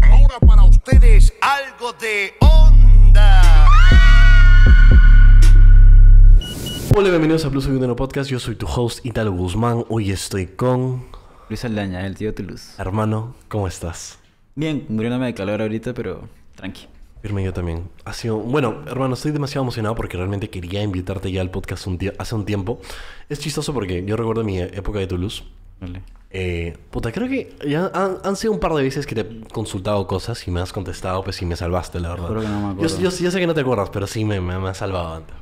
Ahora para ustedes algo de onda. Hola, bienvenidos a Plus Podcast. Yo soy tu host Italo Guzmán. Hoy estoy con Luis Aldaña, el tío Toulouse. Hermano, ¿cómo estás? Bien, muriéndome de calor ahorita, pero tranqui. Firme yo también. Ha sido... Bueno, hermano, estoy demasiado emocionado porque realmente quería invitarte ya al podcast un hace un tiempo. Es chistoso porque yo recuerdo mi e-, época de Toulouse eh, puta, creo que ya han, sido un par de veces que te he consultado cosas y me has contestado, pues sí me salvaste, la verdad. Yo, sé que no te acuerdas, pero sí me, me, has salvado antes.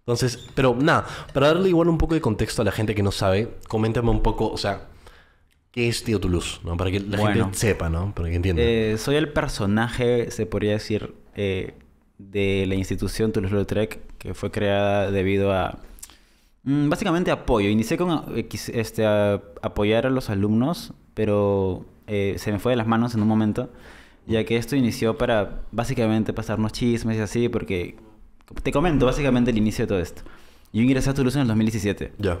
Entonces, pero nada, para darle igual un poco de contexto a la gente que no sabe, coméntame un poco, o sea, ¿qué es Tío Toulouse? Para que la gente sepa, ¿no? Para que entienda. Eh, soy el personaje, se podría decir, eh, de la institución toulouse Trek, que fue creada debido a Mm, básicamente apoyo. Inicié con eh, este, apoyar a los alumnos, pero eh, se me fue de las manos en un momento, ya que esto inició para básicamente pasarnos chismes y así, porque te comento básicamente el inicio de todo esto. Yo ingresé a Toulouse en el 2017. Ya.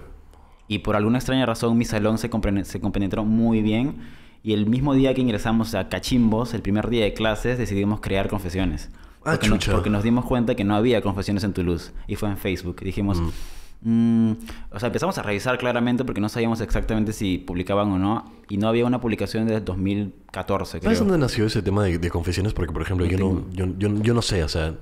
Y por alguna extraña razón mi salón se, compenetró muy bien y el mismo día que ingresamos a Cachimbos, el primer día de clases, decidimos crear confesiones. Ah, porque, nos, porque nos dimos cuenta que no había confesiones en Toulouse y fue en Facebook. Dijimos... Mm. Mm, o sea, empezamos a revisar claramente porque no sabíamos exactamente si publicaban o no. Y no había una publicación desde 2014, creo. ¿Sabes dónde nació ese tema de, confesiones? Porque, por ejemplo, yo, no, sé, o sea...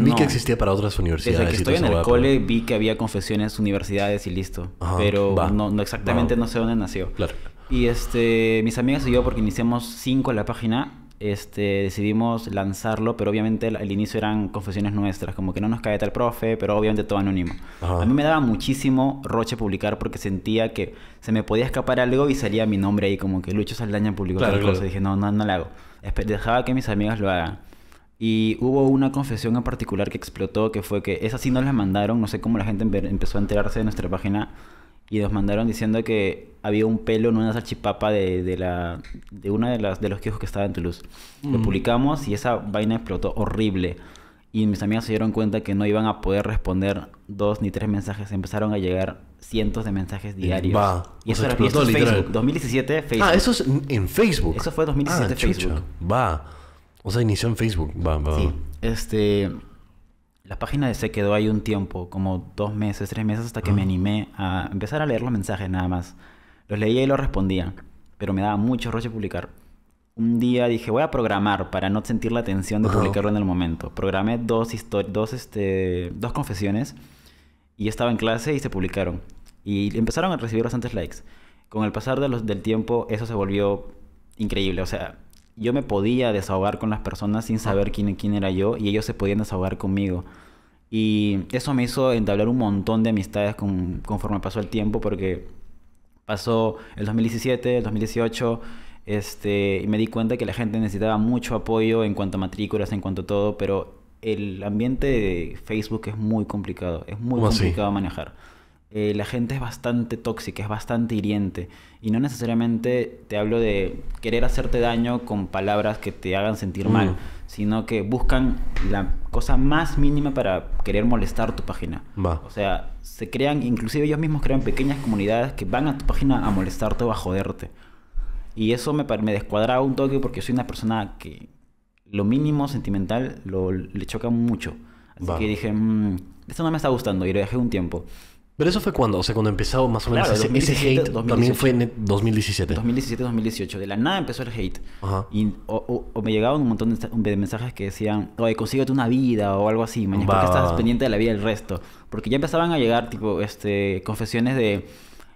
vi, que existía para otras universidades. estoy en el cole vi que había confesiones, universidades y listo. pero no, exactamente no sé dónde nació. Claro. Y este, mis amigas y yo, porque iniciamos cinco en la página, este, decidimos lanzarlo, pero obviamente al inicio eran confesiones nuestras, como que no nos cae tal profe, pero obviamente todo anónimo. A mí me daba muchísimo roche publicar porque sentía que se me podía escapar algo y salía mi nombre ahí, como que Lucho Saldaña publicó claro, tal cosa. dije, no, no, no lo hago. Dejaba que mis amigas lo hagan. Y hubo una confesión en particular que explotó, que fue que esa sí no la mandaron, no sé cómo la gente empezó a enterarse de nuestra página y nos mandaron diciendo que había un pelo en una salchipapa de, de la de una de las de los quejos que estaba en Toulouse. Lo mm. publicamos y esa vaina explotó horrible. Y mis amigas se dieron cuenta que no iban a poder responder dos ni tres mensajes. Empezaron a llegar cientos de mensajes eh, diarios. Y eso era Facebook. 2017 ah, Facebook. Ah, eso es en Facebook. Eso fue 2017 ah, Facebook. Va. O sea, inició en Facebook. Va, va. Sí. Este las páginas se quedó ahí un tiempo, como dos meses, tres meses, hasta que me animé a empezar a leer los mensajes nada más. Los leía y los respondía, pero me daba mucho roche publicar. Un día dije, voy a programar para no sentir la tensión de publicarlo en el momento. Programé dos, dos, este, dos confesiones y estaba en clase y se publicaron. Y empezaron a recibir bastantes likes. Con el pasar de los, del tiempo, eso se volvió increíble. O sea, yo me podía desahogar con las personas sin saber quién, quién era yo y ellos se podían desahogar conmigo. Y eso me hizo entablar un montón de amistades conforme pasó el tiempo porque pasó el 2017, el 2018. Este, y me di cuenta que la gente necesitaba mucho apoyo en cuanto a matrículas, en cuanto a todo, pero el ambiente de Facebook es muy complicado, es muy complicado manejar. Eh, la gente es bastante tóxica, es bastante hiriente. Y no necesariamente te hablo de querer hacerte daño con palabras que te hagan sentir mm. mal, sino que buscan la cosa más mínima para querer molestar tu página. O sea, se crean, inclusive ellos mismos crean pequeñas comunidades que van a tu página a molestarte o a joderte. Y eso me, me descuadraba un toque porque soy una persona que lo mínimo sentimental le choca mucho. Así que dije, mmm, esto no me está gustando y lo dejé un tiempo. Pero eso fue cuando, o sea, cuando empezó más o menos ese, hate. también fue en 2017. 2017, 2018. De la nada empezó el hate. Ajá. Y o, me llegaban un montón de, mensajes que decían, oye, consíguete una vida o algo así, mañana, porque estás pendiente de la vida del resto. Porque ya empezaban a llegar, tipo, este, confesiones de.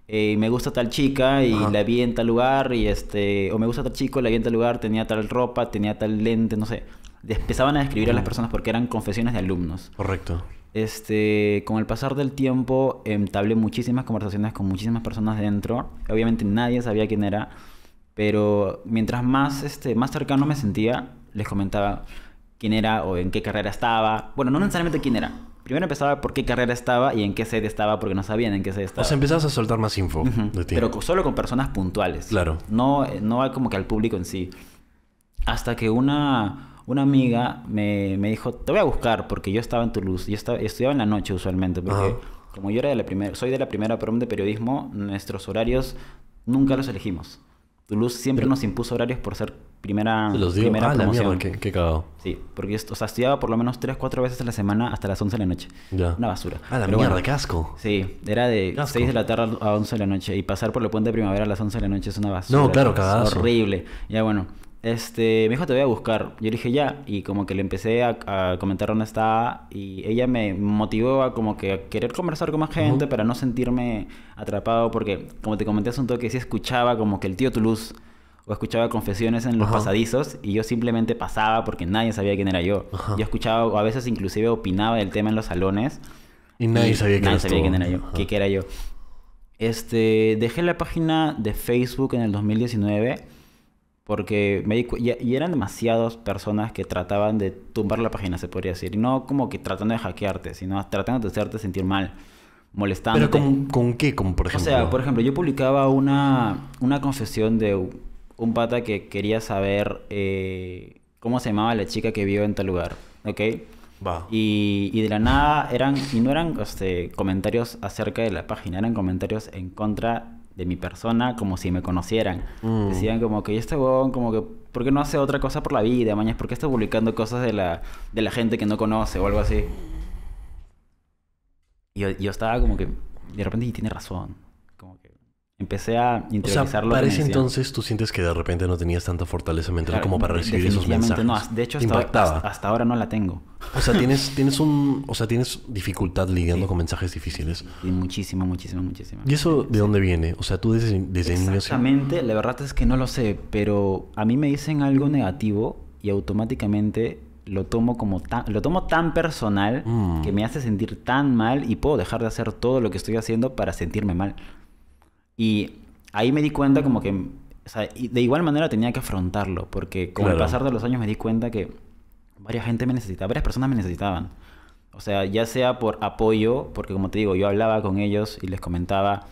Eh, me gusta tal chica y la vi en tal lugar y este o me gusta tal chico la vi en tal lugar tenía tal ropa tenía tal lente no sé empezaban a describir a las personas porque eran confesiones de alumnos correcto este, con el pasar del tiempo entablé muchísimas conversaciones con muchísimas personas dentro. Obviamente nadie sabía quién era, pero mientras más, este, más cercano me sentía, les comentaba quién era o en qué carrera estaba. Bueno, no necesariamente quién era. Primero empezaba por qué carrera estaba y en qué sede estaba, porque no sabían en qué sede estaba. O sea, empezabas a soltar más info. de ti. Pero solo con personas puntuales. Claro. No, no como que al público en sí. Hasta que una una amiga me, dijo, te voy a buscar, porque yo estaba en Toulouse, yo estaba, estudiaba en la noche usualmente, porque como yo era de la primera, soy de la primera prom de periodismo, nuestros horarios nunca los elegimos. Toulouse siempre nos impuso horarios por ser primera, primera ah, Sí, porque o sea, estudiaba por lo menos tres, cuatro veces a la semana hasta las 11 de la noche. Una basura. Ah, la mierda, casco. Sí, era de seis 6 de la tarde a 11 de la noche y pasar por el puente de primavera a las 11 de la noche es una basura. No, claro, cagado. Horrible. Ya bueno este, me dijo, te voy a buscar. Yo le dije, ya. Y como que le empecé a, comentar dónde estaba. Y ella me motivó a como que a querer conversar con más gente para no sentirme atrapado. Porque, como te comenté hace un toque, sí escuchaba como que el tío Toulouse o escuchaba confesiones en los pasadizos y yo simplemente pasaba porque nadie sabía quién era yo. Yo escuchaba, o a veces inclusive opinaba del tema en los salones. Y nadie sabía, quién, nadie sabía quién era yo. Qué, era yo. Este, dejé la página de Facebook en el 2019 porque me di y, eran demasiadas personas que trataban de tumbar la página, se podría decir. no como que tratando de hackearte, sino tratando de hacerte sentir mal, molestando. ¿Pero con, con, qué? Como por ejemplo. O sea, por ejemplo, yo publicaba una, una confesión de un pata que quería saber eh, cómo se llamaba la chica que vio en tal lugar. ¿Ok? Va. Y, de la nada eran, y no eran este, comentarios acerca de la página, eran comentarios en contra de mi persona como si me conocieran. Mm. Decían como que este huevón, como que, ¿por qué no hace otra cosa por la vida, mañas? ¿Por qué está publicando cosas de la, de la gente que no conoce o algo así? Y yo, yo estaba como que, de repente, y tiene razón empecé a interiorizarlo. O sea, parece que entonces tú sientes que de repente no tenías tanta fortaleza mental como para recibir esos mensajes. No, de hecho hasta, ahora no la tengo. O sea, tienes tienes un, o sea, tienes dificultad lidiando con mensajes difíciles. Y muchísima, muchísima, muchísima. ¿Y eso de dónde viene? O sea, tú desde, desde niño Exactamente, la verdad es que no lo sé, pero a mí me dicen algo negativo y automáticamente lo tomo como tan, lo tomo tan personal mm. que me hace sentir tan mal y puedo dejar de hacer todo lo que estoy haciendo para sentirme mal. Y ahí me di cuenta como que, o sea, de igual manera tenía que afrontarlo, porque con el pasar de los años me di cuenta que varias gente me necesitaba, varias personas me necesitaban. O sea, ya sea por apoyo, porque como te digo, yo hablaba con ellos y les comentaba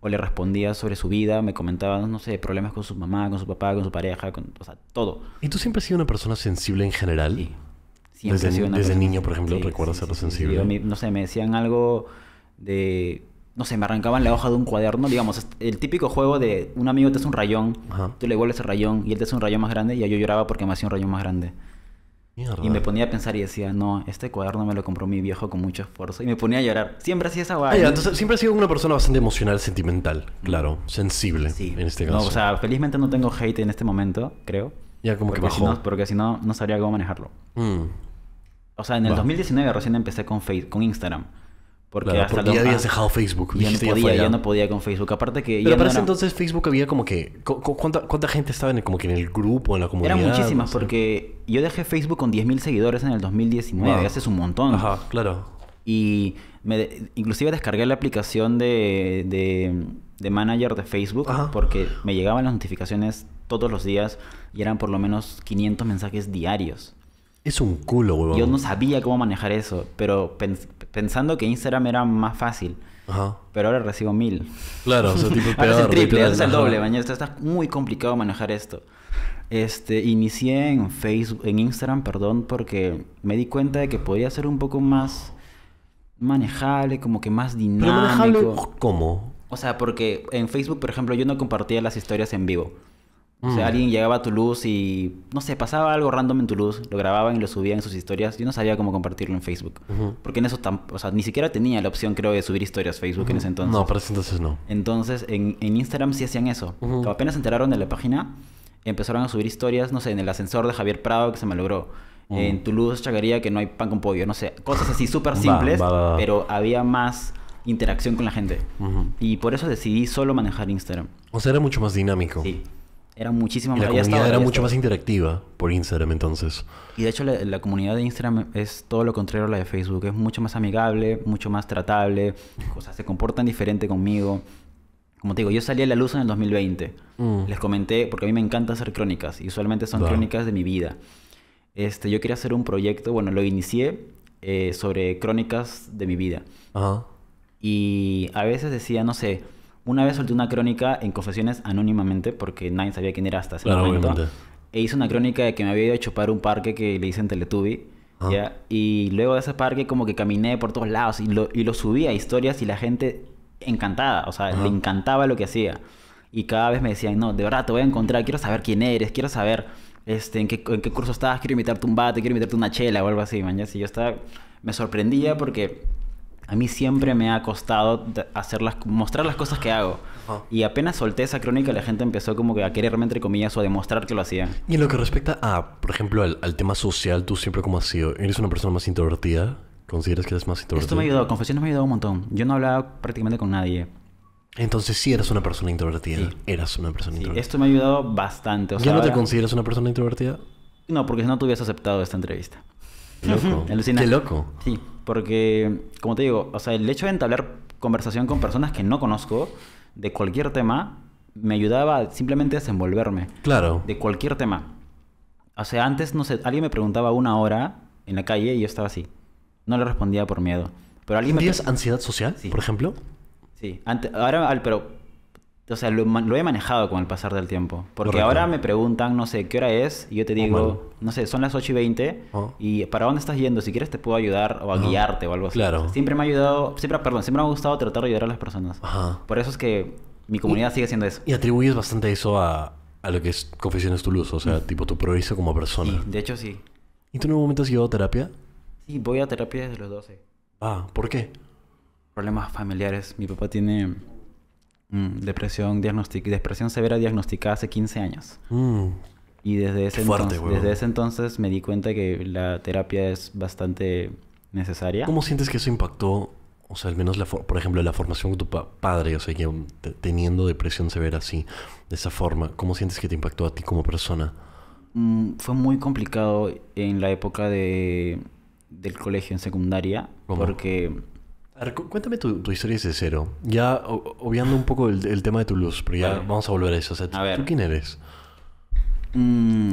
o les respondía sobre su vida, me comentaban, no sé, problemas con su mamá, con su papá, con su pareja, con, o sea, todo. ¿Y tú siempre has sido una persona sensible en general? Sí. Siempre desde, desde niño, por ejemplo, recuerdo recuerdas ser sensible. no sé, me decían algo de no sé, me arrancaban la hoja de un cuaderno, digamos, el típico juego de un amigo te hace un rayón, tú le vuelves el rayón y él te hace un rayón más grande y yo lloraba porque me hacía un rayón más grande. Y me ponía a pensar y decía, no, este cuaderno me lo compró mi viejo con mucho esfuerzo. Y me ponía a llorar. Siempre hacía esa ah, vaina. siempre ha sido una persona bastante emocional, sentimental, mm. claro, sensible en este caso. o sea, felizmente no tengo hate en este momento, creo. Ya como que bajó. porque si no, no sabría cómo manejarlo. Mm. O sea, en el 2019 recién empecé con Facebook, con Instagram. Porque, ya habías dejado Facebook. Ya no, podía, ya no podía con Facebook. Aparte que... Pero entonces Facebook había como que... ¿cuánta, gente estaba en el, como que en el grupo, en la comunidad? Eran muchísimas porque yo dejé Facebook con 10.000 seguidores en el 2019. Ah. Hace un montón. Ajá, claro. Y me, inclusive descargué la aplicación de, de, manager de Facebook porque me llegaban las notificaciones todos los días y eran por lo menos 500 mensajes diarios. Es un culo, huevón. Yo no sabía cómo manejar eso, pero pensando que Instagram era más fácil. Ajá. Pero ahora recibo mil. Claro, o tipo peor, es el triple, es el doble, mañana está muy complicado manejar esto. Este, inicié en Facebook, en Instagram, perdón, porque me di cuenta de que podía ser un poco más manejable, como que más dinámico. ¿Pero manejable cómo? O sea, porque en Facebook, por ejemplo, yo no compartía las historias en vivo. O sea, mm. alguien llegaba a Toulouse y, no sé, pasaba algo random en Toulouse, lo grababan y lo subían en sus historias. Yo no sabía cómo compartirlo en Facebook. Porque en eso, o sea, ni siquiera tenía la opción, creo, de subir historias a Facebook en ese entonces. No, para ese entonces no. Entonces, en, Instagram sí hacían eso. apenas se enteraron de la página, empezaron a subir historias, no sé, en el ascensor de Javier Prado que se me logró. En Toulouse, Chagaría, que no hay pan con pollo, no sé. Cosas así súper simples, pero había más interacción con la gente. Y por eso decidí solo manejar Instagram. O sea, era mucho más dinámico. Sí. Era muchísimo más. la comunidad era mucho más interactiva por Instagram entonces. Y de hecho la, comunidad de Instagram es todo lo contrario a la de Facebook. Es mucho más amigable, mucho más tratable. O sea, se comportan diferente conmigo. Como te digo, yo salí a la luz en el 2020. Mm. Les comenté, porque a mí me encanta hacer crónicas. Y usualmente son crónicas de mi vida. Este, yo quería hacer un proyecto, bueno, lo inicié eh, sobre crónicas de mi vida. Ajá. Y a veces decía, no sé una vez solté una crónica en Confesiones anónimamente porque nadie sabía quién era hasta ese claro, momento. E hice una crónica de que me había ido a chupar un parque que le dicen Teletubby. Ah. ¿ya? Y luego de ese parque como que caminé por todos lados y lo, y lo subí a historias y la gente encantada, o sea, le encantaba lo que hacía. Y cada vez me decían, no, de verdad te voy a encontrar, quiero saber quién eres, quiero saber este, ¿en, qué, en qué curso estabas, quiero invitarte un bate, quiero invitarte una chela o algo así, man. Y yo estaba, me sorprendía porque a mí siempre me ha costado hacerlas, mostrar las cosas que hago. Y apenas solté esa crónica, la gente empezó como que a quererme, entre comillas, o a demostrar que lo hacía. Y en lo que respecta a, por ejemplo, al, tema social, ¿tú siempre cómo has sido? ¿Eres una persona más introvertida? ¿Consideras que eres más introvertida? Esto me ayudó, confesiones me ha ayudado un montón. Yo no hablaba prácticamente con nadie. Entonces sí eras una persona introvertida. Eras una persona sí. introvertida. Esto me ha ayudado bastante. ¿Ya no te consideras una persona introvertida? No, porque si no te hubieses aceptado esta entrevista. Qué loco. Qué loco. Sí. Porque, como te digo, o sea, el hecho de entablar conversación con personas que no conozco de cualquier tema me ayudaba simplemente a desenvolverme. Claro. De cualquier tema. O sea, antes, no sé, alguien me preguntaba una hora en la calle y yo estaba así. No le respondía por miedo. Pero alguien ¿Tienes ansiedad social, por ejemplo? Sí. Antes, ahora, pero o sea, lo, he manejado con el pasar del tiempo. Porque ahora me preguntan, no sé, ¿qué hora es? Y yo te digo, no sé, son las 8 y 20. ¿Y para dónde estás yendo? Si quieres te puedo ayudar o a guiarte o algo así. Claro. Siempre me ha ayudado, siempre, perdón, siempre me ha gustado tratar de ayudar a las personas. Por eso es que mi comunidad sigue siendo eso. Y atribuyes bastante eso a, lo que es Confesiones luz. O sea, mm. tipo tu progreso como persona. Sí, de hecho sí. ¿Y tú en algún momento has a terapia? Sí, voy a terapia desde los 12. Ah, ¿por qué? Problemas familiares. Mi papá tiene Mm, depresión, depresión severa diagnosticada hace 15 años. Mm. Y desde ese, entonces, desde ese entonces me di cuenta que la terapia es bastante necesaria. ¿Cómo sientes que eso impactó, o sea, al menos, la por ejemplo, la formación de tu padre, o sea, que teniendo depresión severa así, de esa forma, ¿cómo sientes que te impactó a ti como persona? Mm, fue muy complicado en la época de, del colegio, en secundaria, porque cuéntame tu, historia desde cero. Ya obviando un poco el, tema de tu luz pero ya vamos a volver a eso. O ¿tú, quién eres? Mm,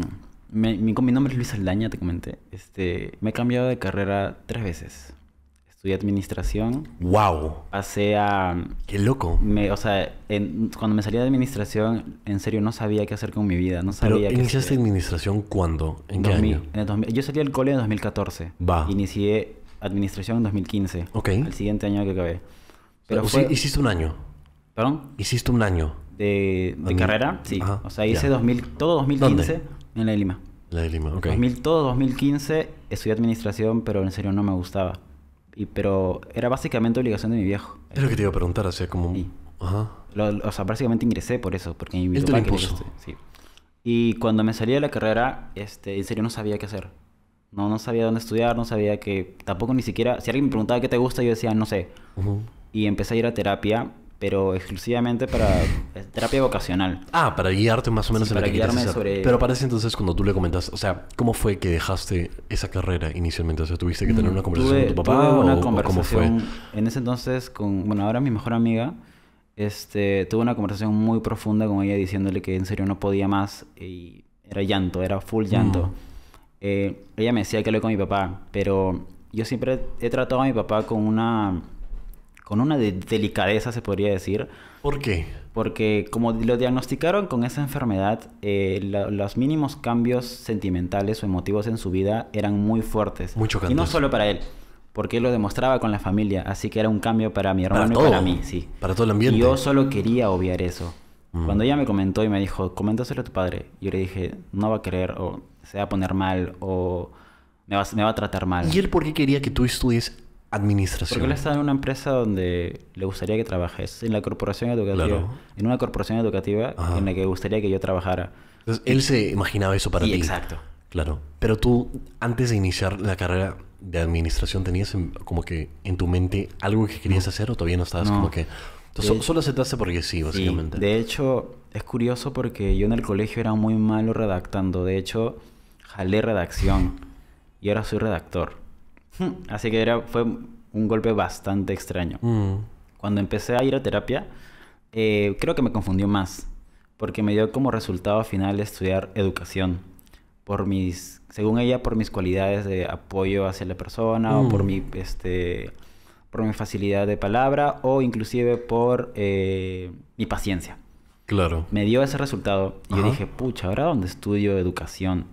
mi, nombre es Luis Aldaña, te comenté. Este, me he cambiado de carrera tres veces. Estudié administración. ¡Wow! Pasé a. ¡Qué loco! o sea, cuando me salí de administración, en serio no sabía qué hacer con mi vida. No sabía ¿Iniciaste administración cuándo? ¿En qué año? yo salí del cole en 2014. Va. Inicié administración en 2015. Ok. El siguiente año que acabé. Pero ¿Hiciste un año? ¿Perdón? ¿Hiciste un año? De, de carrera, sí. O sea, hice 2000, todo 2015 en la de Lima. La de Lima, ok. todo 2015 estudié administración, pero en serio no me gustaba. Y, pero era básicamente obligación de mi viejo. Es lo que te iba a preguntar, o sea, como... o sea, básicamente ingresé por eso, porque mi Él Sí. Y cuando me salí de la carrera, este, en serio no sabía qué hacer. No, no sabía dónde estudiar, no sabía que... Tampoco ni siquiera... Si alguien me preguntaba qué te gusta, yo decía, no sé. Y empecé a ir a terapia, pero exclusivamente para... terapia vocacional. Ah, para guiarte más o menos en la que guiarme sobre... Pero parece entonces cuando tú le comentas... O sea, ¿cómo fue que dejaste esa carrera inicialmente? O sea, ¿tuviste que tener mm, una conversación con tu papá una conversación, fue? En ese entonces con... Bueno, ahora mi mejor amiga... Este, tuve una conversación muy profunda con ella diciéndole que en serio no podía más y era llanto, era full llanto. Mm. Eh, ella me decía que lo con mi papá, pero yo siempre he tratado a mi papá con una con una delicadeza, se podría decir. ¿Por qué? Porque como lo diagnosticaron con esa enfermedad, eh, los mínimos cambios sentimentales o emotivos en su vida eran muy fuertes. Mucho Y no solo para él, porque él lo demostraba con la familia, así que era un cambio para mi hermano para y para mí, sí. Para todo el ambiente. Y yo solo quería obviar eso. Mm. Cuando ella me comentó y me dijo, coméntaselo a tu padre, yo le dije, no va a creer o se va a poner mal o me va, a tratar mal. ¿Y él por qué quería que tú estudies administración? Porque él estaba en una empresa donde le gustaría que trabajes, en la corporación educativa. Claro. En una corporación educativa en la que gustaría que yo trabajara. Entonces, él se imaginaba eso para ti. Exacto. Claro. Pero tú, antes de iniciar la carrera de administración, ¿tenías como que en tu mente algo que querías hacer o todavía no estabas como que... solo aceptaste porque sí, básicamente. Sí. De hecho, es curioso porque yo en el colegio era muy malo redactando. De hecho, jalé redacción y ahora soy redactor. Hmm. Así que era, fue un golpe bastante extraño. Mm. Cuando empecé a ir a terapia, eh, creo que me confundió más, porque me dio como resultado final estudiar educación, por mis, según ella, por mis cualidades de apoyo hacia la persona o por mm. mi, este, por mi facilidad de palabra o inclusive por eh, mi paciencia. Claro. Me dio ese resultado y yo dije, pucha, ¿ahora dónde estudio educación?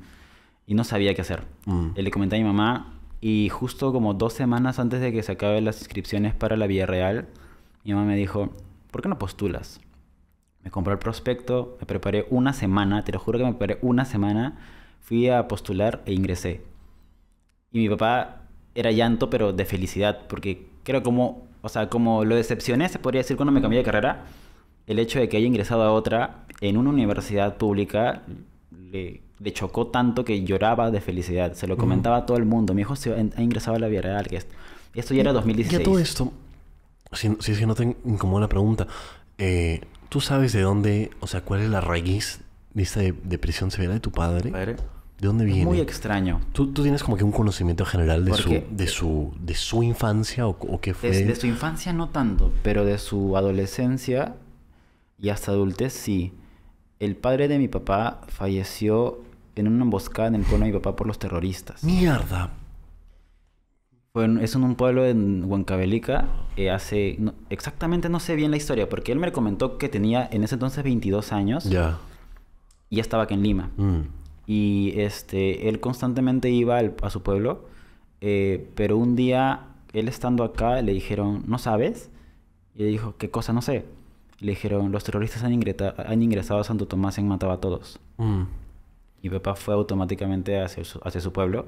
y no sabía qué hacer. Mm. Eh, le comenté a mi mamá y justo como dos semanas antes de que se acaben las inscripciones para la real mi mamá me dijo, ¿por qué no postulas? Me compró el prospecto, me preparé una semana, te lo juro que me preparé una semana, fui a postular e ingresé. Y mi papá era llanto, pero de felicidad, porque creo como, o sea, como lo decepcioné, se podría decir, cuando me cambié de carrera, el hecho de que haya ingresado a otra en una universidad pública le le chocó tanto que lloraba de felicidad. Se lo comentaba a todo el mundo. Mi hijo se ha ingresado a la Villarreal. Que esto ya era 2016. a todo esto, si, es que no te incomoda la pregunta, eh, ¿tú sabes de dónde, o sea, cuál es la raíz de esta depresión severa de tu padre? ¿De dónde viene? muy extraño. ¿Tú, ¿Tú, tienes como que un conocimiento general de, su, de, su, infancia o, qué fue? de su infancia no tanto, pero de su adolescencia y hasta adultez sí. El padre de mi papá falleció en una emboscada en el pueblo de mi papá por los terroristas. ¡Mierda! Bueno, es en un pueblo en Huancavelica. Eh, hace. exactamente no sé bien la historia, porque él me comentó que tenía en ese entonces 22 años. Ya. Y estaba aquí en Lima. Mm. Y este, él constantemente iba a su pueblo, eh, pero un día, él estando acá, le dijeron, ¿no sabes? Y él dijo, ¿qué cosa? No sé. Le dijeron, los terroristas han, han ingresado a Santo Tomás y han matado a todos. Mm. Mi papá fue automáticamente hacia su, pueblo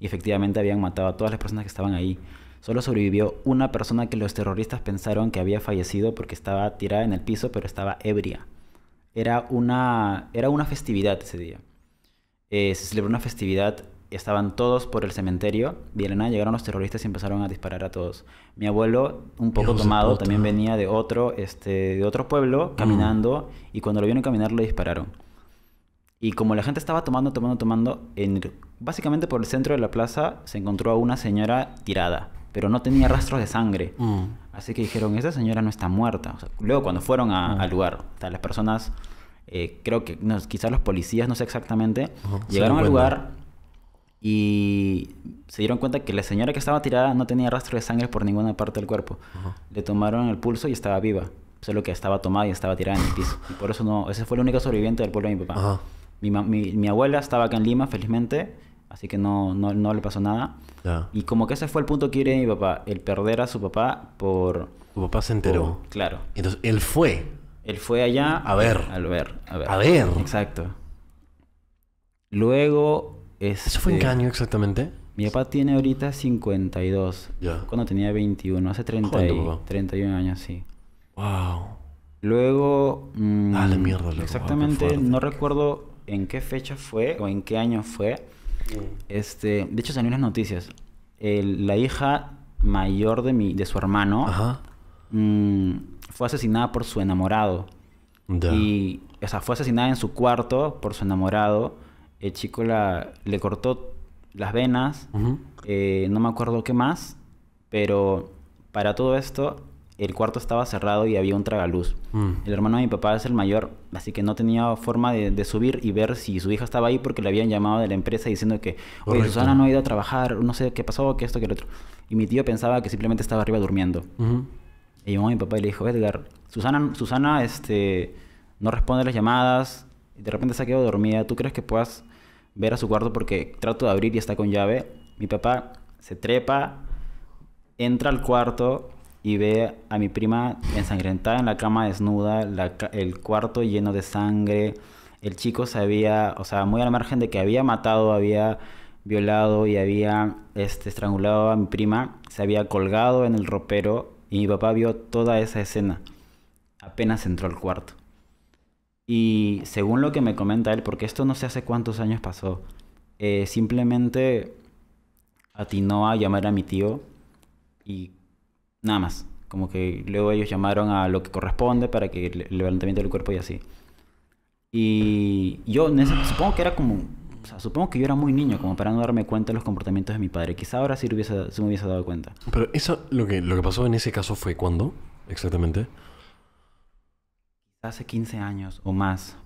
y efectivamente habían matado a todas las personas que estaban ahí. Solo sobrevivió una persona que los terroristas pensaron que había fallecido porque estaba tirada en el piso, pero estaba ebria. Era una, era una festividad ese día. Eh, se celebró una festividad, estaban todos por el cementerio, y de llegaron los terroristas y empezaron a disparar a todos. Mi abuelo, un poco tomado, también venía de otro, este, de otro pueblo, mm. caminando, y cuando lo vieron caminar le dispararon. Y como la gente estaba tomando, tomando, tomando, en, básicamente por el centro de la plaza se encontró a una señora tirada, pero no tenía rastros de sangre. Mm. Así que dijeron, esa señora no está muerta. luego cuando fueron mm. al lugar, las personas, eh, creo que quizás los policías, no sé exactamente, llegaron al lugar y se dieron cuenta que la señora que estaba tirada no tenía rastro de sangre por ninguna parte del cuerpo. Le tomaron el pulso y estaba viva. Solo que estaba tomada y estaba tirada en el piso. Y por eso no, ese fue el único sobreviviente del pueblo de mi papá. Mi, mi, abuela estaba acá en Lima, felizmente, así que no, no, le pasó nada. Y como que ese fue el punto que quiere mi papá, el perder a su papá por... ¿Su papá se enteró. claro. Entonces, él fue. Él fue allá. A ver. Al ver, a ver. Exacto. Luego... ¿Eso fue en qué este, año exactamente? Mi papá tiene ahorita 52. Cuando tenía 21, hace 30 31 años, sí. Wow. Luego. Mm, ah, la mierda, loco. Exactamente, no recuerdo en qué fecha fue o en qué año fue. Mm. Este, de hecho, salió en las noticias. la hija mayor de, mi, de su hermano mm, fue asesinada por su enamorado. Y, o sea, fue asesinada en su cuarto por su enamorado. El chico la, le cortó las venas, eh, no me acuerdo qué más, pero para todo esto, el cuarto estaba cerrado y había un tragaluz. Mm. El hermano de mi papá es el mayor, así que no tenía forma de, subir y ver si su hija estaba ahí porque le habían llamado de la empresa diciendo que, Susana no ha ido a trabajar, no sé qué pasó, qué esto, que el otro. Y mi tío pensaba que simplemente estaba arriba durmiendo. Y Y llamó a mi papá y le dijo, Edgar, Susana, Susana este, no responde a las llamadas, y de repente se ha quedado dormida, ¿tú crees que puedas ver a su cuarto porque trato de abrir y está con llave? Mi papá se trepa, entra al cuarto y ve a mi prima ensangrentada en la cama desnuda, el cuarto lleno de sangre. El chico sabía o sea, muy al margen de que había matado, había violado y había este, estrangulado a mi prima, se había colgado en el ropero y mi papá vio toda esa escena. Apenas entró al cuarto. Y según lo que me comenta él, porque esto no sé hace cuántos años pasó, eh, simplemente atinó a llamar a mi tío y Nada más. Como que luego ellos llamaron a lo que corresponde para que el, levantamiento del cuerpo y así. Y yo supongo que era como... O sea, supongo que yo era muy niño como para no darme cuenta de los comportamientos de mi padre. Quizá ahora sí, me hubiese dado cuenta. Pero eso, lo que, lo que pasó en ese caso fue cuándo exactamente? Hace 15 años o más.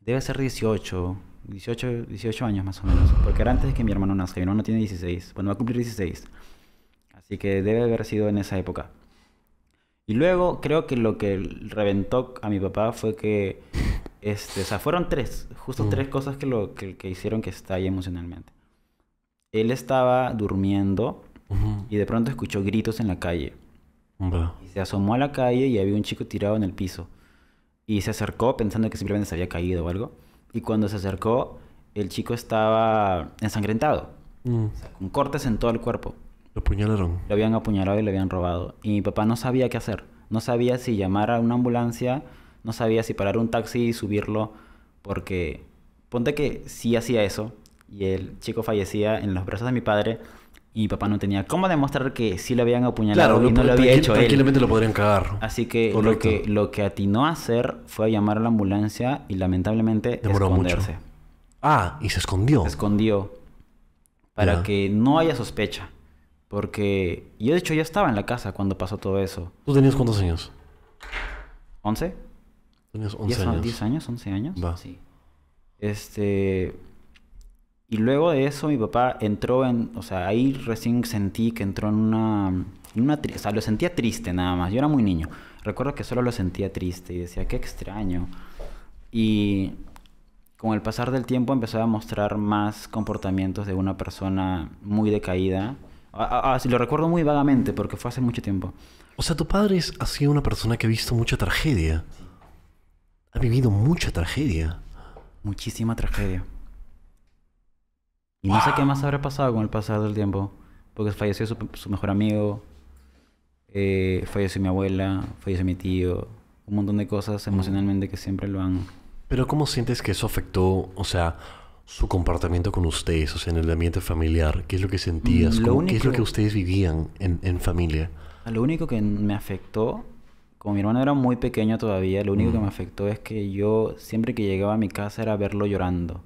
Debe ser 18. 18, 18 años más o menos. Porque era antes de que mi hermano nazca. Mi hermano tiene 16. Bueno, va a cumplir 16. Así que debe haber sido en esa época. Y luego creo que lo que reventó a mi papá fue que... Este, o sea, fueron tres, justo tres cosas que, lo, que, hicieron que estalle emocionalmente. Él estaba durmiendo y de pronto escuchó gritos en la calle. se asomó a la calle y había un chico tirado en el piso. Y se acercó pensando que simplemente se había caído o algo. Y cuando se acercó, el chico estaba ensangrentado. Mm. con cortes en todo el cuerpo. Lo apuñalaron. Lo habían apuñalado y le habían robado. Y mi papá no sabía qué hacer. No sabía si llamar a una ambulancia, no sabía si parar un taxi y subirlo, porque ponte que sí hacía eso y el chico fallecía en los brazos de mi padre y mi papá no tenía cómo demostrar que sí le habían apuñalado y no lo había hecho él. Tranquilamente lo podrían cagar. Así que lo, que lo que atinó a hacer fue llamar a la ambulancia y lamentablemente esconderse. Ah, y se escondió. Se escondió para que no haya sospecha. Porque yo de hecho ya estaba en la casa cuando pasó todo eso. ¿Tú tenías cuántos años? ¿11? Tenías 11 años. 10 años, 11 años. Va. Sí. Este... Y luego de eso mi papá entró en, o sea, ahí recién sentí que entró en una, en una o sea, lo sentía triste nada más, yo era muy niño, recuerdo que solo lo sentía triste y decía, qué extraño. Y con el pasar del tiempo empezó a mostrar más comportamientos de una persona muy decaída, Ah, ah, ah, lo recuerdo muy vagamente porque fue hace mucho tiempo. O sea, tu padre ha sido una persona que ha visto mucha tragedia. Ha vivido mucha tragedia. Muchísima tragedia. Y no sé qué más habrá pasado con el pasar del tiempo. Porque falleció su, mejor amigo, eh, falleció mi abuela, falleció mi tío. Un montón de cosas mm. emocionalmente que siempre lo han... Pero ¿cómo sientes que eso afectó, o sea, su comportamiento con ustedes, o sea, en el ambiente familiar? ¿Qué es lo que sentías? Mm, ¿Qué es lo que ustedes vivían en, en, familia? Ah, lo único que me afectó, como mi hermano era muy pequeño todavía, lo único que mm. me afectó es que yo siempre que llegaba a mi casa era verlo llorando.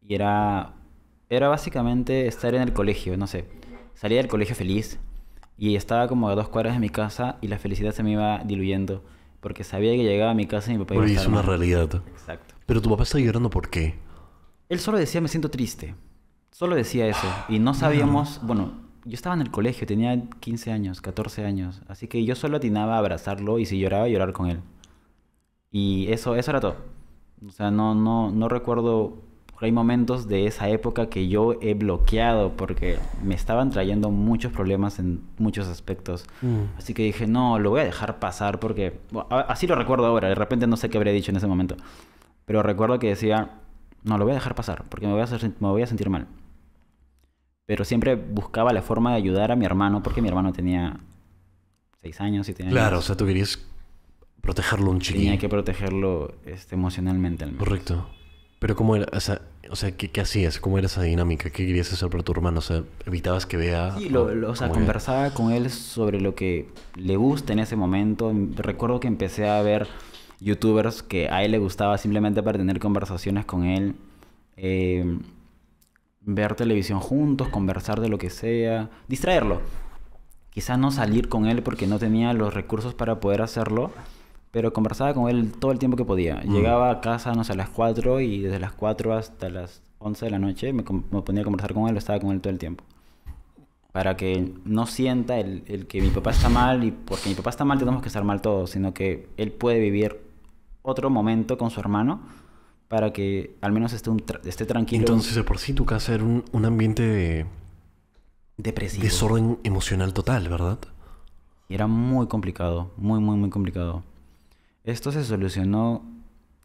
Y era, era básicamente estar en el colegio, no sé. Salía del colegio feliz y estaba como a dos cuadras de mi casa y la felicidad se me iba diluyendo porque sabía que llegaba a mi casa y mi papá iba a estar... es una realidad. Exacto. Pero tu papá está llorando por qué? Él solo decía, me siento triste. Solo decía eso. Y no sabíamos, bueno, yo estaba en el colegio, tenía 15 años, 14 años. Así que yo solo atinaba a abrazarlo y si lloraba, llorar con él. Y eso, eso era todo. O sea, no, no, no recuerdo. Hay momentos de esa época que yo he bloqueado porque me estaban trayendo muchos problemas en muchos aspectos. Mm. Así que dije, no, lo voy a dejar pasar porque. así lo recuerdo ahora. De repente no sé qué habría dicho en ese momento. Pero recuerdo que decía, no lo voy a dejar pasar porque me voy a, me voy a sentir mal. Pero siempre buscaba la forma de ayudar a mi hermano porque mi hermano tenía seis años, y tenía... Claro, o sea, tú querías protegerlo un chiquillo. Tenía que protegerlo este, emocionalmente al menos. Correcto. Pero ¿cómo era? O sea, o ¿qué, hacías? ¿Cómo era esa dinámica? ¿Qué querías hacer para tu hermano? O sea, ¿evitabas que vea...? Sí, o sea, conversaba con él sobre lo que le gusta en ese momento. Recuerdo que empecé a ver youtubers que a él le gustaba simplemente para tener conversaciones con él, eh, ver televisión juntos, conversar de lo que sea, distraerlo. Quizás no salir con él porque no tenía los recursos para poder hacerlo, pero conversaba con él todo el tiempo que podía. Mm. Llegaba a casa, no sé, a las 4 y desde las 4 hasta las 11 de la noche me, ponía a conversar con él, estaba con él todo el tiempo para que no sienta el, el, que mi papá está mal y porque mi papá está mal tenemos que estar mal todos, sino que él puede vivir otro momento con su hermano para que al menos esté, esté tranquilo. Entonces, de por sí tu casa era un, ambiente de... Depresivo. Desorden emocional total, ¿verdad? Era muy complicado, muy, muy, muy complicado. Esto se solucionó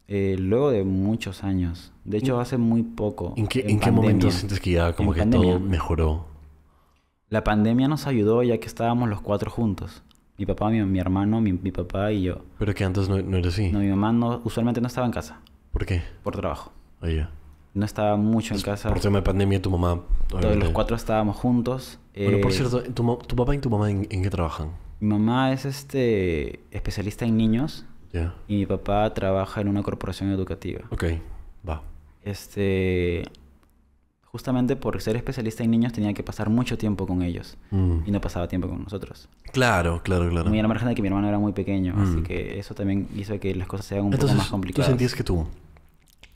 eh, luego de muchos años. De hecho, hace muy poco. ¿En qué, momento sientes que ya como que todo mejoró? La pandemia nos ayudó ya que estábamos los cuatro juntos. Mi papá, mi, mi hermano, mi, mi, papá y yo. Pero que antes no, no, era así. No, mi mamá no, usualmente no estaba en casa. ¿Por qué? Por trabajo. Oh, No estaba mucho en casa. Por tema de pandemia, tu mamá. Todos los cuatro estábamos juntos. Bueno, por eh, cierto, ¿tu, papá y tu mamá en, qué trabajan? Mi mamá es este especialista en niños. Ya. Y mi papá trabaja en una corporación educativa. Ok, va. Este justamente por ser especialista en niños tenía que pasar mucho tiempo con ellos mm. y no pasaba tiempo con nosotros. Claro, claro, claro. Muy la margen de que mi hermano era muy pequeño, mm. así que eso también hizo que las cosas se hagan un poco más complicadas. ¿Tú sentías que tú,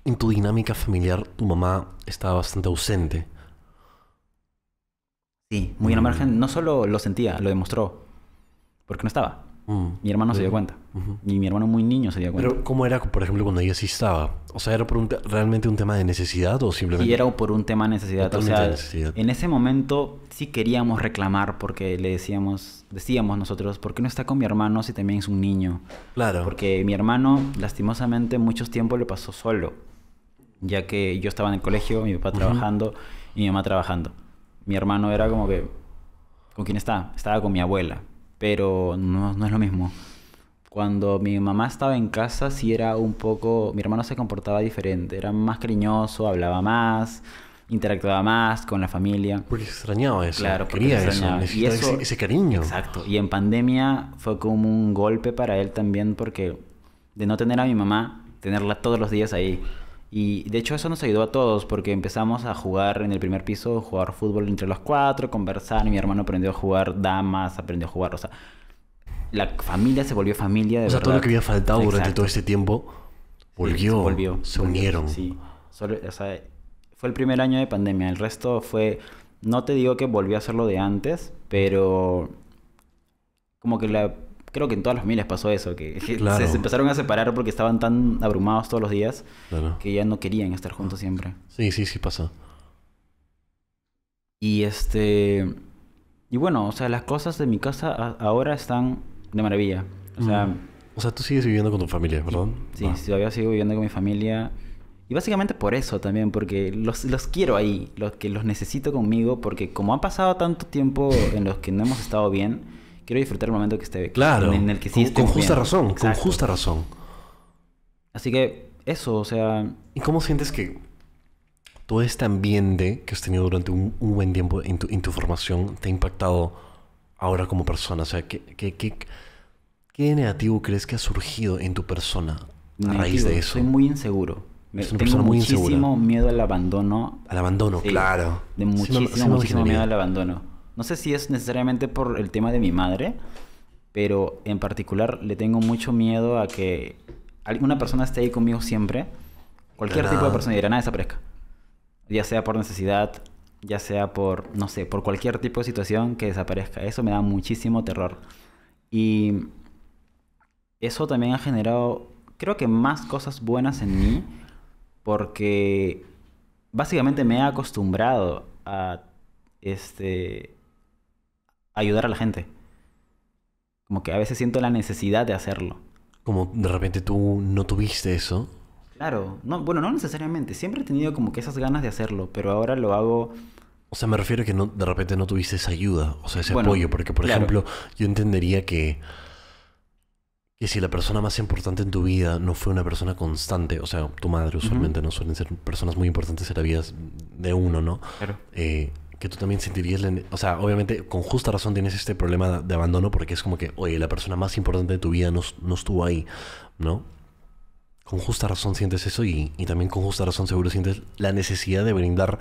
en tu dinámica familiar, tu mamá estaba bastante ausente? Sí, muy en la mm. margen, no solo lo sentía, lo demostró, porque no estaba. Mi hermano se dio cuenta. Y mi hermano muy niño se dio cuenta. Pero ¿cómo era, por ejemplo, cuando ella sí estaba? O sea, ¿era por un realmente un tema de necesidad o simplemente...? Y era por un tema de necesidad. o sea, en ese momento sí queríamos reclamar porque le decíamos, decíamos nosotros, ¿por qué no está con mi hermano si también es un niño? Claro. Porque mi hermano, lastimosamente, muchos tiempos lo pasó solo. Ya que yo estaba en el colegio, mi papá trabajando y mi mamá trabajando. Mi hermano era como que... ¿Con quién está? Estaba con mi abuela. Pero no, no es lo mismo cuando mi mamá estaba en casa, sí era un poco, mi hermano se comportaba diferente, era más cariñoso, hablaba más, interactuaba más con la familia. Porque se extrañaba eso. Claro, porque quería eso, y ese, cariño. Exacto. Y en pandemia fue como un golpe para él también porque de no tener a mi mamá, tenerla todos los días ahí. Y de hecho eso nos ayudó a todos porque empezamos a jugar en el primer piso, jugar fútbol entre los cuatro, conversar, mi hermano aprendió a jugar damas, aprendió a jugar, o sea, la familia se volvió familia de verdad. o sea, todo lo que había faltado durante todo este tiempo volvió. se, volvió, se unieron. Sí. o sea, fue el primer año de pandemia. El resto fue. No te digo que volvió a ser lo de antes, pero. Como que la. Creo que en todas las miles pasó eso, que, se, empezaron a separar porque estaban tan abrumados todos los días claro. que ya no querían estar juntos siempre. Sí, sí, sí pasó Y este. Y bueno, o sea, las cosas de mi casa ahora están de maravilla. O sea, mm. o sea, tú sigues viviendo con tu familia, ¿verdad? Sí, todavía sigo viviendo con mi familia. Y básicamente por eso también, porque los, los quiero ahí, los que los necesito conmigo, porque como ha pasado tanto tiempo en los que no hemos estado bien, quiero disfrutar el momento que esté claro, en el que sí con, justa razón, con justa razón. Así que eso, o sea. ¿Y cómo sientes que todo este ambiente que has tenido durante un, buen tiempo en tu, en tu formación te ha impactado? ahora como persona? O sea, ¿qué, qué, negativo crees que ha surgido en tu persona a raíz de eso? Soy muy inseguro. Es una persona muy muchísimo miedo al abandono. Al abandono, claro. De muchísimo, miedo al abandono. No sé si es necesariamente por el tema de mi madre, pero en particular le tengo mucho miedo a que alguna persona esté ahí conmigo siempre. Cualquier tipo de persona dirá, de nada desaparezca. Ya sea por necesidad ya sea por, no sé, por cualquier tipo de situación que desaparezca. Eso me da muchísimo terror. Y eso también ha generado, creo que más cosas buenas en mí, porque básicamente me he acostumbrado a este, ayudar a la gente. Como que a veces siento la necesidad de hacerlo. Como de repente tú no tuviste eso Claro, no, bueno, no necesariamente. Siempre he tenido como que esas ganas de hacerlo, pero ahora lo hago. O sea, me refiero a que no, de repente no tuviste esa ayuda, o sea, ese apoyo, porque por ejemplo, yo entendería que, que si la persona más importante en tu vida no fue una persona constante, o sea, tu madre usualmente no suelen ser personas muy importantes en la vida de uno, ¿no? Claro. Eh, que tú también sentirías, la, o sea, obviamente con justa razón tienes este problema de abandono porque es como que, oye, la persona más importante de tu vida no, no estuvo ahí, ¿no? con justa razón sientes eso y, también con justa razón seguro sientes la necesidad de brindar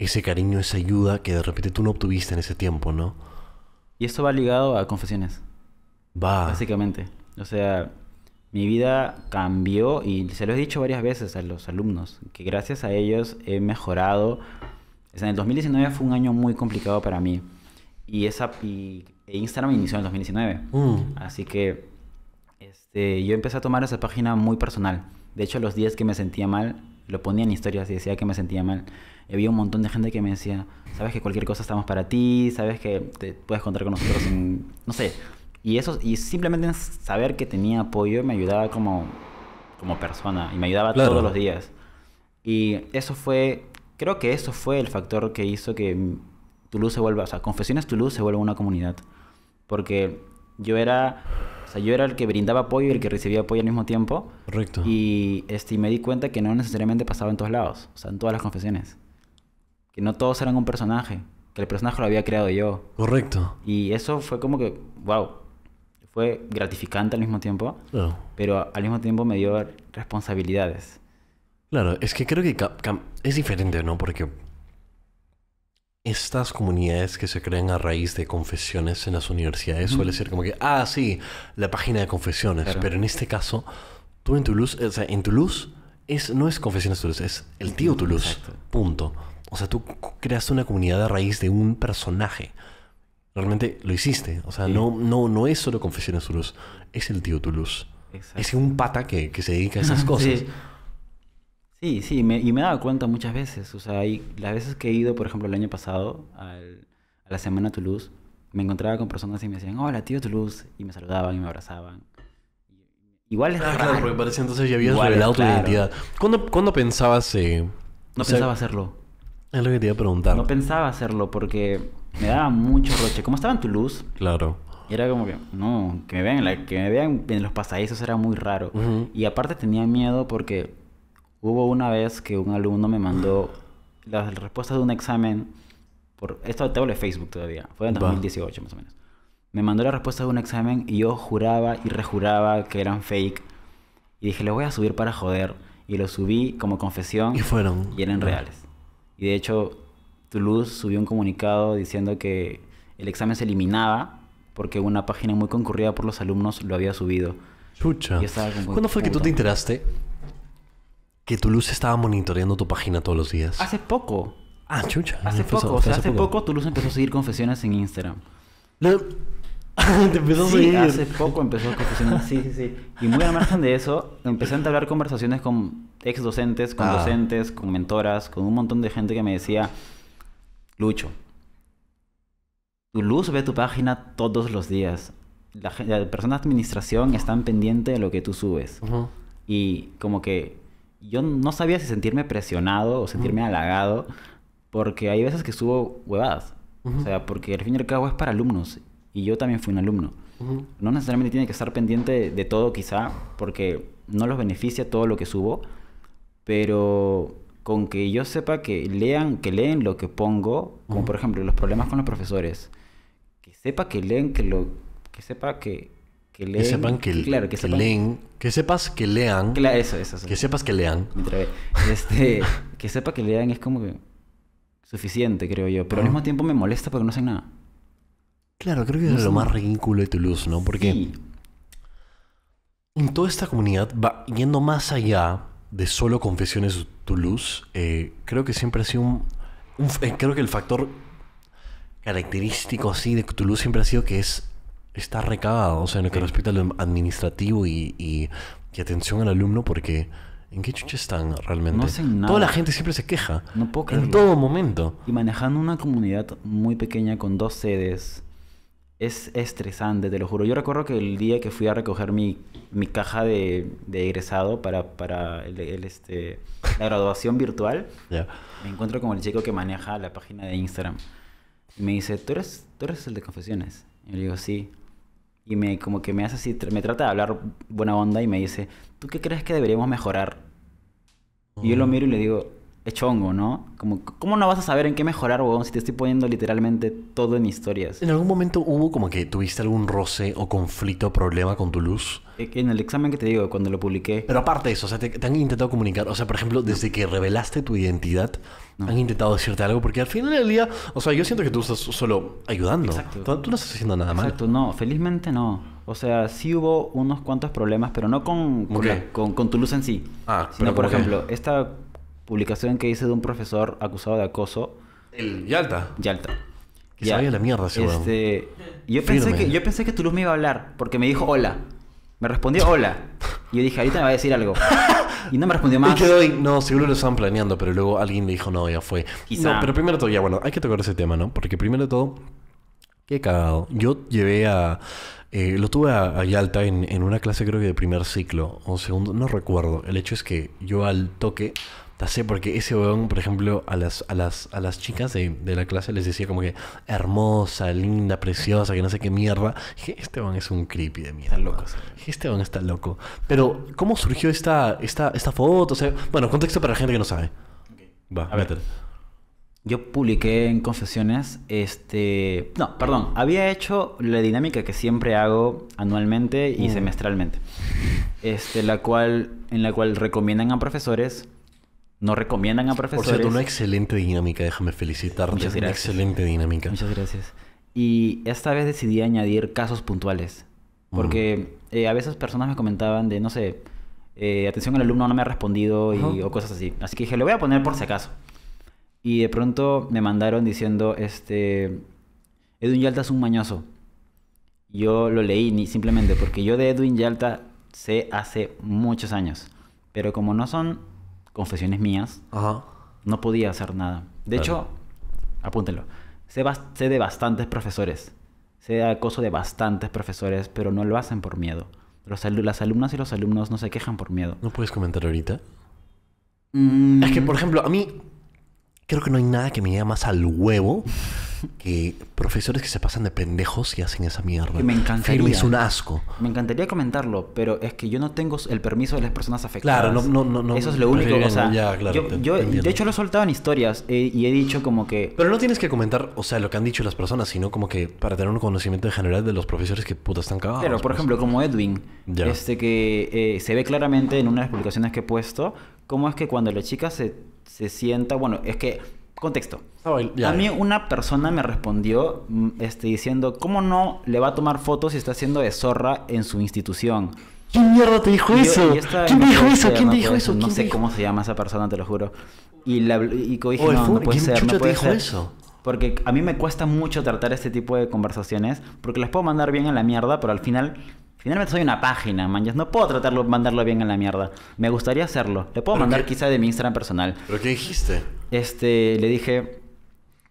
ese cariño, esa ayuda que de repente tú no obtuviste en ese tiempo, ¿no? Y esto va ligado a confesiones. Va. Básicamente. O sea, mi vida cambió y se lo he dicho varias veces a los alumnos, que gracias a ellos he mejorado. O sea, en el 2019 fue un año muy complicado para mí. Y esa e Instagram inició en el 2019. Mm. Así que este, yo empecé a tomar esa página muy personal. De hecho, los días que me sentía mal, lo ponía en historias y decía que me sentía mal. Y había un montón de gente que me decía, sabes que cualquier cosa estamos para ti, sabes que te puedes contar con nosotros en... No sé. Y eso, y simplemente saber que tenía apoyo me ayudaba como, persona y me ayudaba todos los días. Y eso fue, creo que eso fue el factor que hizo que Toulouse se vuelva, o sea, Confesiones Toulouse se vuelva una comunidad. Porque yo era o sea, yo era el que brindaba apoyo y el que recibía apoyo al mismo tiempo. Correcto. Y este, me di cuenta que no necesariamente pasaba en todos lados, o sea, en todas las confesiones. Que no todos eran un personaje, que el personaje lo había creado yo. Correcto. Y eso fue como que, wow, fue gratificante al mismo tiempo, pero al mismo tiempo me dio responsabilidades. Claro, es que creo que es diferente, ¿no? Porque estas comunidades que se crean a raíz de confesiones en las universidades suele ser como que, ah, sí, la página de confesiones. Pero en este caso, tú en Toulouse, o sea, en Toulouse es, no es Confesiones Toulouse, es el tío Toulouse. Punto. O sea, tú creaste una comunidad a raíz de un personaje. Realmente lo hiciste. O sea, no, no, no es solo Confesiones Toulouse, es el tío Toulouse. Es un pata que, que se dedica a esas cosas. Sí, sí, y me he dado cuenta muchas veces. O sea, las veces que he ido, por ejemplo, el año pasado a la Semana Toulouse, me encontraba con personas y me decían, hola, tío Toulouse, y me saludaban y me abrazaban. Igual es ah, raro. porque parece entonces ya habías revelado tu identidad. ¿Cuándo, pensabas...? Eh, no pensaba hacerlo. Es lo que te iba a preguntar. No pensaba hacerlo porque me daba mucho roche. Como estaba en Toulouse... Claro. Era como que, no, que me vean, que me vean en los pasadizos era muy raro. Y aparte tenía miedo porque Hubo una vez que un alumno me mandó las respuestas de un examen. Por, esto te de Facebook todavía. Fue en 2018 más o menos. Me mandó las respuestas de un examen y yo juraba y rejuraba que eran fake. Y dije, lo voy a subir para joder. Y lo subí como confesión. Y fueron. Y eran ah. reales. Y de hecho, Toulouse subió un comunicado diciendo que el examen se eliminaba porque una página muy concurrida por los alumnos lo había subido. Chucha. ¿Cuándo fue que tú te enteraste? que tu luz estaba monitoreando tu página todos los días. Hace poco. Ah, chucha. Hace poco. O sea, hace, poco. tu luz empezó a seguir confesiones en Instagram. ¿No? Te empezó a seguir. Hace poco empezó a confesiones. sí, sí, sí. Y muy al margen de eso, empecé a entablar conversaciones con ex docentes, con ah. docentes, con mentoras, con un montón de gente que me decía, Lucho, Tu luz ve tu página todos los días. la personas de administración están pendiente de lo que tú subes. Y como que yo no sabía si sentirme presionado o sentirme halagado, porque hay veces que subo huevadas. O sea, porque al fin y al cabo es para alumnos. Y yo también fui un alumno. No necesariamente tiene que estar pendiente de, todo, quizá, porque no los beneficia todo lo que subo. Pero con que yo sepa que lean, que leen lo que pongo, como por ejemplo los problemas con los profesores, que sepa que leen, que lo, que sepa que que Que sepan que, claro, que, Que sepas que lean. eso, Que sepas que lean. Este, que sepa que lean es como que suficiente, creo yo. Pero al mismo tiempo me molesta porque no sé nada. Claro, creo que es, lo más ridículo de Toulouse, ¿no? Porque en toda esta comunidad, va yendo más allá de solo confesiones de Toulouse, eh, creo que siempre ha sido un, eh, Creo que el factor característico así de Toulouse siempre ha sido que es está recagado, o sea, en lo que respecta a lo administrativo y, atención al alumno, porque ¿en qué chucha están realmente? No hacen nada. Toda la gente siempre se queja. No puedo En todo momento. Y manejando una comunidad muy pequeña con dos sedes es estresante, te lo juro. Yo recuerdo que el día que fui a recoger mi, caja de, egresado para, este, la graduación virtual, me encuentro con el chico que maneja la página de Instagram. Y me dice, ¿Tú eres, ¿tú el de confesiones? Y yo le digo, sí y me como que me hace así, me trata de hablar buena onda y me dice, ¿tú qué crees que deberíamos mejorar? Y yo lo miro y le digo, chongo, ¿no? Como, ¿cómo no vas a saber en qué mejorar, huevón, si te estoy poniendo literalmente todo en historias? ¿En algún momento hubo como que tuviste algún roce o conflicto o problema con tu luz? E, en el examen que te digo, cuando lo publiqué. Pero aparte de eso, o sea, te, han intentado comunicar. O sea, por ejemplo, desde que revelaste tu identidad, han intentado decirte algo. Porque al final del día, o sea, yo siento que tú estás solo ayudando. Exacto. Tú, no estás haciendo nada mal. Exacto, no. Felizmente no. O sea, sí hubo unos cuantos problemas, pero no con, con, con, tu luz en sí. Ah, sino, por ejemplo, esta publicación que hice de un profesor acusado de acoso. El Yalta. Yalta. Que la mierda, este, yo pensé que Yo pensé que Toulouse me iba a hablar porque me dijo hola. Me respondió hola. Y yo dije, ahorita me va a decir algo. Y no me respondió más. Quedó, no, seguro lo estaban planeando, pero luego alguien le dijo, no, ya fue. No, pero primero de todo, ya bueno, hay que tocar ese tema, ¿no? Porque primero de todo, qué cagado. Yo llevé a. Eh, lo tuve a, a Yalta en, en, una clase, creo que de primer ciclo o segundo, no recuerdo. El hecho es que yo al toque sé, porque ese weón, por ejemplo, a las, a las, chicas de, la clase les decía como que hermosa, linda, preciosa, que no sé qué mierda. este weón es un creepy de mierda. Está loco. este weón está loco. Pero, ¿cómo surgió esta, esta, esta foto? sea, bueno, contexto para la gente que no sabe. Va, a ver. Yo publiqué en Confesiones, este... No, perdón, había hecho la dinámica que siempre hago anualmente y mm. semestralmente. Este, la cual, en la cual recomiendan a profesores no recomiendan a profesores. Por cierto, una excelente dinámica, déjame felicitarte. Muchas gracias. Una excelente dinámica. Muchas gracias. Y esta vez decidí añadir casos puntuales. Porque mm. eh, a veces personas me comentaban de, no sé, eh, atención el alumno no me ha respondido y, o cosas así. Así que dije, lo voy a poner por si acaso. Y de pronto me mandaron diciendo, este, Edwin Yalta es un mañoso. Yo lo leí ni simplemente porque yo de Edwin Yalta sé hace muchos años. Pero como no son confesiones mías, no podía hacer nada. De hecho, apúntenlo, sé, de bastantes profesores, sé de acoso de bastantes profesores, pero no lo hacen por miedo. las alumnas y los alumnos no se quejan por miedo. ¿No puedes comentar ahorita? Mm. Es que, por ejemplo, a mí creo que no hay nada que me llegue más al huevo que profesores que se pasan de pendejos y hacen esa mierda. me encantaría. es un asco. Me encantaría comentarlo, pero es que yo no tengo el permiso de las personas afectadas. Claro, Eso es lo único. O sea, yo, de hecho, lo he soltado en historias eh, y he dicho como que. Pero no tienes que comentar, o sea, lo que han dicho las personas, sino como que para tener un conocimiento general de los profesores que puta están cagados. Pero, por pues. ejemplo, como Edwin, este que eh, se ve claramente en una de las publicaciones que he puesto, cómo es que cuando la chica se, se sienta, bueno, es que Contexto. Ah, a mí una persona me respondió mm, este, diciendo, ¿cómo no le va a tomar fotos si está haciendo de zorra en su institución? ¿Quién mierda te dijo eso? ¿Quién dijo eso? ¿Quién dijo pues, eso? No sé cómo se llama esa persona, te lo juro. Y, la, y dije, no, puede ser, no puede te dijo eso? Porque a mí me cuesta mucho tratar este tipo de conversaciones, porque las puedo mandar bien a la mierda, pero al final Finalmente soy una página, man. No puedo tratarlo, mandarlo bien en la mierda. Me gustaría hacerlo. Le puedo mandar quizá de mi Instagram personal. ¿Pero qué dijiste? Este, le dije,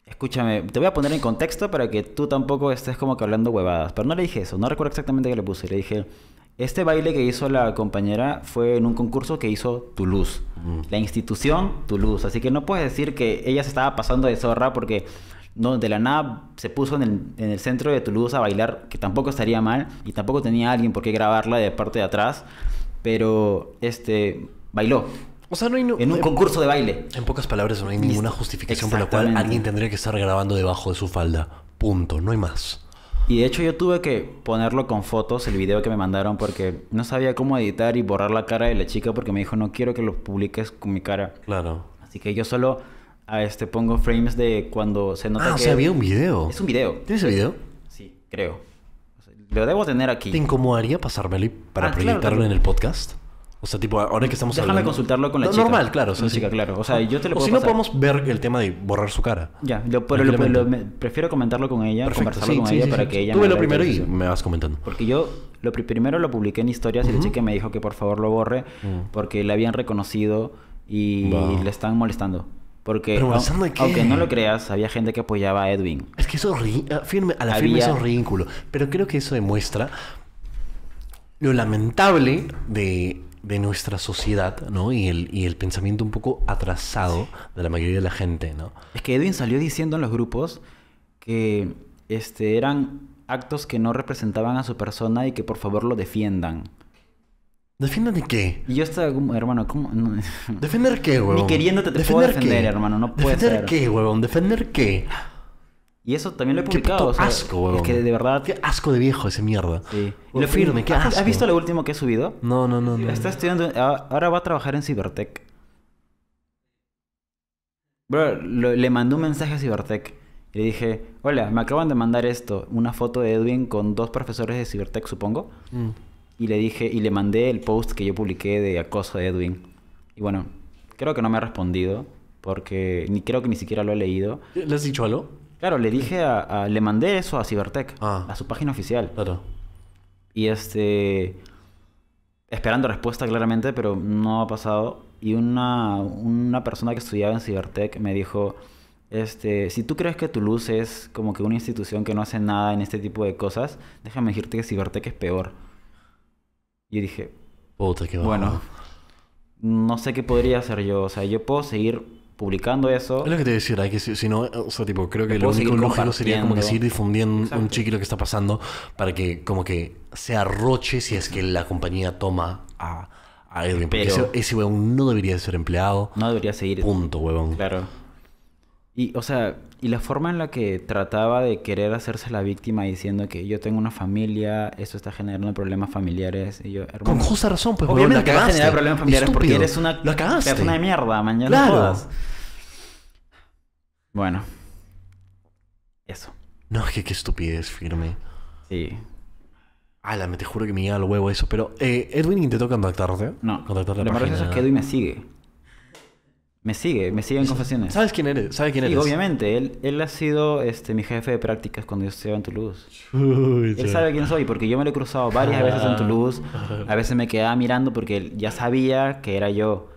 escúchame, te voy a poner en contexto para que tú tampoco estés como que hablando huevadas. Pero no le dije eso, no recuerdo exactamente qué le puse. Le dije, este baile que hizo la compañera fue en un concurso que hizo Toulouse. La institución Toulouse. Así que no puedes decir que ella se estaba pasando de zorra porque ¿no? De la nada se puso en el, centro de Toulouse a bailar, que tampoco estaría mal, y tampoco tenía alguien por qué grabarla de parte de atrás, pero este bailó. O sea, no hay en un concurso de baile. En pocas palabras, no hay ninguna justificación por la cual alguien tendría que estar grabando debajo de su falda. Punto, no hay más. Y de hecho yo tuve que ponerlo con fotos, el video que me mandaron, porque no sabía cómo editar y borrar la cara de la chica porque me dijo, no quiero que lo publiques con mi cara. Claro. Así que yo solo a este, pongo frames de cuando se nota ah, que... o sea, había un video. Es un video. ¿Tienes el video? Sí, creo. lo debo tener aquí. ¿Te incomodaría pasármelo para ah, proyectarlo en el podcast? O sea, tipo, ahora que estamos Déjame consultarlo con la no, chica. Normal, claro. O claro. O sea, yo te lo si no podemos ver el tema de borrar su cara. Ya, pero prefiero comentarlo con ella, Perfecto, con ella para que ella... Tú me lo primero y me vas comentando. Porque yo lo primero lo publiqué en historias y la chica me dijo que por favor lo borre mm. porque le habían reconocido y le están molestando. Porque, aunque, no lo creas, había gente que apoyaba a Edwin. Es que eso, eh, firme, a la eso es ridículo. Pero creo que eso demuestra lo lamentable de, nuestra sociedad, ¿no? Y el, pensamiento un poco atrasado de la mayoría de la gente, ¿no? Es que Edwin salió diciendo en los grupos que este, eran actos que no representaban a su persona y que por favor lo defiendan. Defiende de qué? Y yo estaba como, hermano, ¿cómo? ¿Defender qué, huevón? Ni queriéndote te puedo defender, hermano, no puede ¿Defender qué, huevón? ¿Defender qué? Y eso también lo he publicado. asco, huevón. Es que de verdad. Qué asco de viejo ese mierda. Sí. lo firme, qué asco. ¿Has visto lo último que he subido? No, no, no. no Está estudiando. Ahora va a trabajar en Cibertech. Bro, le mandé un mensaje a Cibertech. Y le dije: Hola, me acaban de mandar esto. Una foto de Edwin con dos profesores de Cibertech, supongo. Mm y le dije y le mandé el post que yo publiqué de acoso de Edwin. Y bueno, creo que no me ha respondido porque ni creo que ni siquiera lo he leído. ¿Le has dicho algo? Claro, le dije a, le mandé eso a Cybertech, ah. a su página oficial. Claro. Y este esperando respuesta claramente, pero no ha pasado y una, persona que estudiaba en Cybertech me dijo este, si tú crees que tu Toulouse es como que una institución que no hace nada en este tipo de cosas, déjame decirte que Cybertech es peor y dije, bueno, no sé qué podría hacer yo. O sea, yo puedo seguir publicando eso. Es lo que te decía, que si, no, o sea, tipo, creo que lo único lógico sería como que seguir difundiendo un lo que está pasando para que como que se arroche si es que la compañía toma a, a ese, ese, no debería ser empleado. No debería seguir. Punto, huevón. Claro. Y, o sea, y la forma en la que trataba de querer hacerse la víctima diciendo que yo tengo una familia, eso está generando problemas familiares. Y yo, Con justa razón, pues, obviamente no va cagaste. generar problemas familiares porque eres una Lo cagaste. persona de mierda, mañana. Claro. Bueno. Eso. No, que qué estupidez, firme. Sí. Ala, me te juro que me llega al huevo eso. Pero, eh, ¿Edwin intentó contactarte? No. Contactar la Lo más es que Edwin me sigue. Me sigue, me sigue en confesiones. ¿Sabes quién eres? ¿Sabes quién obviamente. Él, él ha sido este, mi jefe de prácticas cuando yo estaba en Toulouse. Él sabe quién soy porque yo me lo he cruzado varias veces en ah. Toulouse. A veces me quedaba mirando porque él ya sabía que era yo.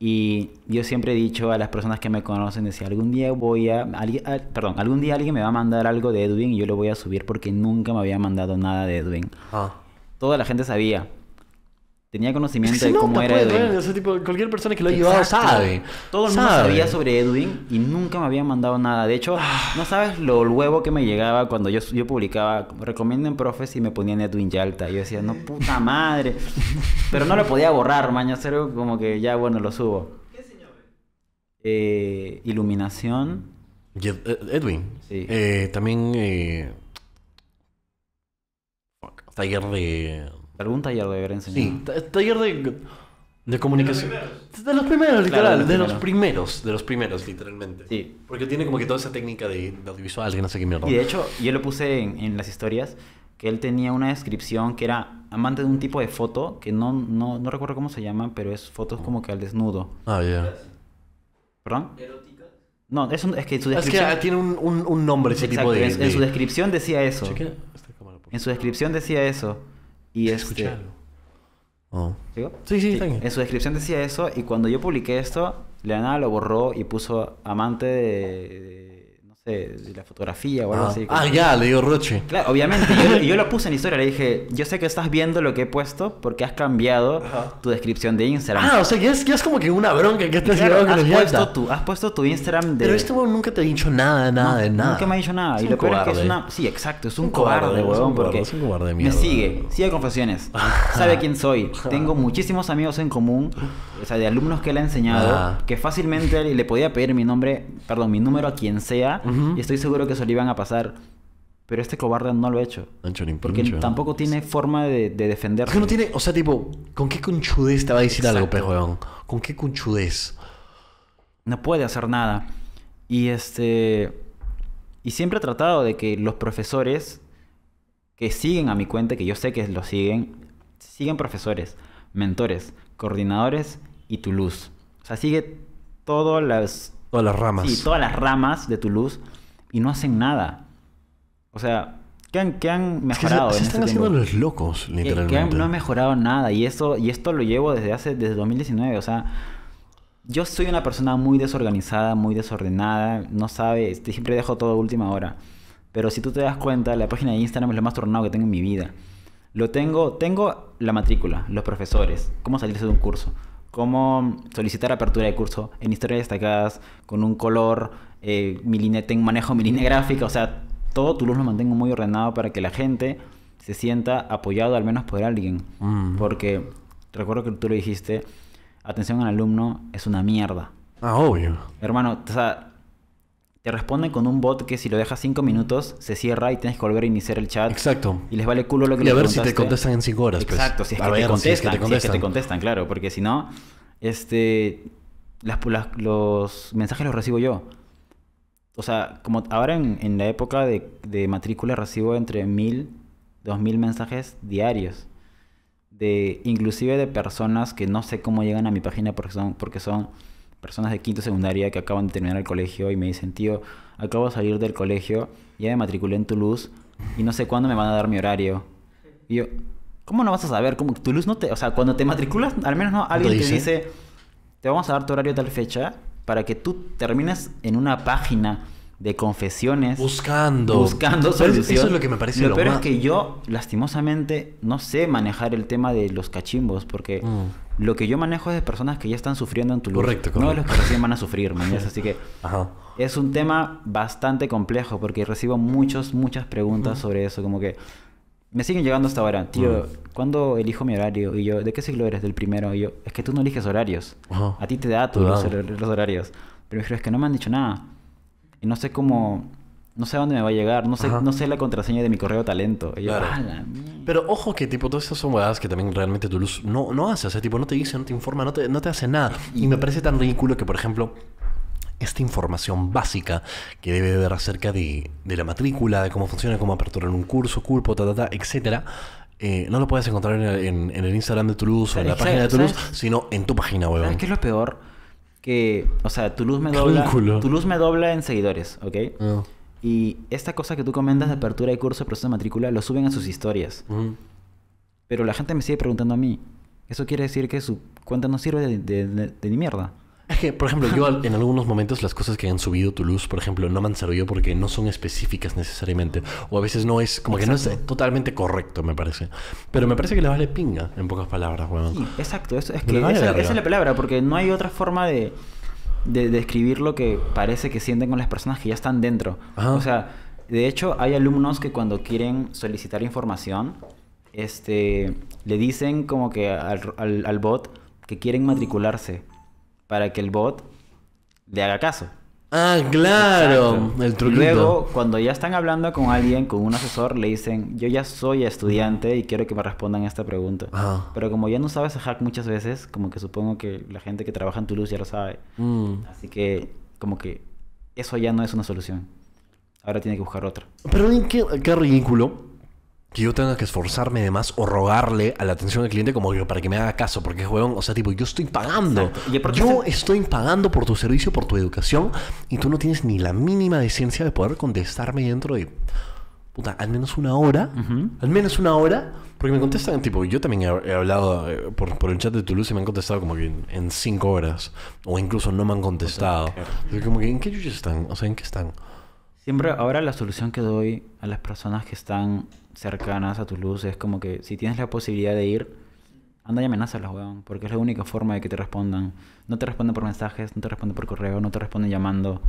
Y yo siempre he dicho a las personas que me conocen, decía, algún día voy a... perdón, algún día alguien me va a mandar algo de Edwin y yo lo voy a subir porque nunca me había mandado nada de Edwin. Ah. Toda la gente sabía tenía conocimiento de cómo era Edwin. cualquier persona que lo haya llevado sabe. Todo el mundo sabía sobre Edwin y nunca me había mandado nada. De hecho, ah. no sabes lo huevo que me llegaba cuando yo, yo publicaba, recomienden profes y me ponían Edwin Yalta. Yo decía, no puta madre. Pero no lo podía borrar, maña cero, como que ya bueno, lo subo. ¿Qué señor? Eh, iluminación. Edwin. Sí. Eh, también eh... taller de Algún taller debería enseñar. Sí, taller de, de comunicación. De los primeros, de los primeros literal. de, los, primeros. de los primeros, literalmente. Sí. Porque tiene como que toda esa técnica de, audiovisual, que no sé qué mierda. Y de hecho, yo lo puse en, las historias que él tenía una descripción que era amante de un tipo de foto que no, no, no recuerdo cómo se llama, pero es fotos como que al desnudo. Ah, ya. ¿Perdón? ¿Perdón? No, es, que su descripción. Es que tiene un, un, nombre ese tipo de, En su descripción decía eso. En su descripción decía eso. Y este, escuché Oh. Sí, sí, bien. En su descripción decía eso y cuando yo publiqué esto, Leana lo borró y puso amante de de la fotografía o algo ah, así. Ah, ya, le digo Roche. Claro, obviamente. yo, yo, lo puse en historia, le dije, yo sé que estás viendo lo que he puesto porque has cambiado tu descripción de Instagram. Ah, o sea, que es, que es como que una bronca que estás claro, has, puesto tu, has puesto tu Instagram de... Pero este weón nunca te ha dicho nada, nada, de nada. Nunca me ha dicho nada. y lo peor es que es una... Sí, exacto, es un, cobarde, weón, es un cobarde, me sigue, sigue confesiones, sabe quién soy, tengo muchísimos amigos en común o sea, de alumnos que le ha enseñado, ah. que fácilmente le podía pedir mi nombre, perdón, mi número a quien sea, y estoy seguro que eso le iban a pasar. Pero este cobarde no lo ha hecho. Porque tampoco tiene forma de, defenderse. no tiene, o sea, tipo, ¿con qué conchudez te va a decir algo, pejón? ¿Con qué conchudez? No puede hacer nada. Y este. Y siempre he tratado de que los profesores que siguen a mi cuenta, que yo sé que lo siguen, siguen profesores, mentores, coordinadores y tu luz. O sea, sigue todas las... Todas las ramas. Sí, todas las ramas de tu luz y no hacen nada. O sea, que han, han mejorado. se, están haciendo los locos, literalmente. Que, no han mejorado nada. Y esto, y esto lo llevo desde hace, desde 2019. O sea, yo soy una persona muy desorganizada, muy desordenada. No sabe, este, siempre dejo todo a última hora. Pero si tú te das cuenta, la página de Instagram es lo más tornado que tengo en mi vida. Lo tengo, tengo la matrícula, los profesores, cómo salirse de un curso. ...cómo solicitar apertura de curso en historias destacadas con un color, eh, mi tengo, manejo mi línea gráfica, o sea, todo tu luz lo mantengo muy ordenado para que la gente se sienta apoyado al menos por alguien. Mm. Porque recuerdo que tú lo dijiste, atención al alumno es una mierda. Ah, obvio. Hermano, o sea, responden con un bot que si lo dejas 5 minutos se cierra y tienes que volver a iniciar el chat. Exacto. Y les vale culo lo que Y a ver si te contestan en 5 horas. Pues. Exacto, si, es que que te contestan, te contestan, claro, porque si no, este, los mensajes los recibo yo. O sea, como ahora en, la época de, matrícula recibo entre mil, dos mil mensajes diarios. De, inclusive de personas que no sé cómo llegan a mi página porque son, porque son personas de quinto secundaria que acaban de terminar el colegio y me dicen, tío, acabo de salir del colegio, ya me matriculé en Toulouse y no sé cuándo me van a dar mi horario. Y yo, ¿cómo no vas a saber? ¿Cómo? Toulouse no te... O sea, cuando te matriculas, al menos no, alguien te dice? dice, te vamos a dar tu horario tal fecha para que tú termines en una página de confesiones. Buscando. Buscando soluciones eso es lo que me parece lo, peor es que yo, lastimosamente, no sé manejar el tema de los cachimbos, porque mm. lo que yo manejo es de personas que ya están sufriendo en tu lugar. Correcto, correcto. No los que recién van a sufrir, mañana. Así que es un tema bastante complejo, porque recibo muchas, muchas preguntas sobre eso, como que... Me siguen llegando hasta ahora, tío, mm. ¿cuándo elijo mi horario? Y yo, ¿de qué siglo eres? Del primero. yo, es que tú no eliges horarios. A ti te da a los, los horarios. Pero es que no me han dicho nada y no sé cómo no sé a dónde me va a llegar, no sé, no sé la contraseña de mi correo talento. Pero ojo que tipo, todas esas son huevadas que también realmente Toulouse no, no hace, o sea, tipo, no te dice, no te informa, no te, no te hace nada. Y me parece tan ridículo que, por ejemplo, esta información básica que debe haber acerca de, de la matrícula, de cómo funciona, cómo aperturar un curso, culpo, ta, etcétera, eh, no lo puedes encontrar en el, en, el Instagram de Toulouse o en la página de Toulouse, sino en tu página, web. que es lo peor? o sea, tu luz me dobla, tu luz me dobla en seguidores, ¿ok? Ah. Y esta cosa que tú comentas de apertura y curso proceso de matrícula lo suben a sus historias. Pero la gente me sigue preguntando a mí. Eso quiere decir que su cuenta no sirve de ni mierda. Es que, Por ejemplo, yo en algunos momentos las cosas que han subido tu luz, por ejemplo, no me han servido porque no son específicas necesariamente. O a veces no es, como que no es totalmente correcto, me parece. Pero me parece que le vale pinga, en pocas palabras, weón. exacto. Eso es que esa, es la palabra, porque no hay otra forma de, describir lo que parece que sienten con las personas que ya están dentro. O sea, de hecho, hay alumnos que cuando quieren solicitar información, este, le dicen como que al bot que quieren matricularse para que el bot le haga caso. Ah, claro, el truquito. Luego, cuando ya están hablando con alguien, con un asesor, le dicen, yo ya soy estudiante y quiero que me respondan esta pregunta. Ah. Pero como ya no sabes a hack muchas veces, como que supongo que la gente que trabaja en Toulouse ya lo sabe. Mm. Así que, como que eso ya no es una solución. Ahora tiene que buscar otra. Pero qué, qué ridículo que yo tenga que esforzarme de más o rogarle a la atención del cliente como que para que me haga caso, porque es huevón, o sea, tipo, yo estoy pagando. yo estoy pagando por tu servicio, por tu educación, y tú no tienes ni la mínima decencia de poder contestarme dentro de puta, al menos una hora, al menos una hora, porque me contestan, tipo, yo también he, hablado eh, por, el chat de Toulouse y me han contestado como que en, cinco horas, o incluso no me han contestado. O como que, ¿en qué están? O sea, ¿en qué están? Siempre, ahora la solución que doy a las personas que están cercanas a tus luces. Como que si tienes la posibilidad de ir, anda y amenázalos, weón. Porque es la única forma de que te respondan. No te responden por mensajes, no te responden por correo, no te responden llamando.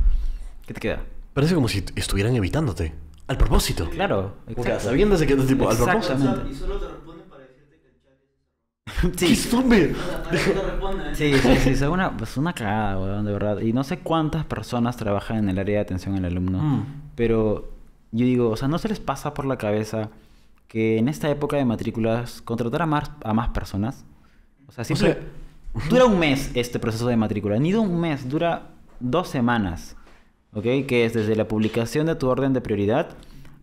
¿Qué te queda? Parece como si estuvieran evitándote. Al propósito. Claro. O sabiendo que es tipo al propósito. Y solo te responden para decirte que el chat Sí. ¡Qué Sí, sí, sí. Es pues, una, cagada, weón, de verdad. Y no sé cuántas personas trabajan en el área de atención al alumno. Mm. Pero yo digo, o sea, ¿no se les pasa por la cabeza que en esta época de matrículas contratar a más, a más personas? O sea, siempre... Dura un mes este proceso de matrícula, ni de un mes, dura dos semanas, ¿ok? Que es desde la publicación de tu orden de prioridad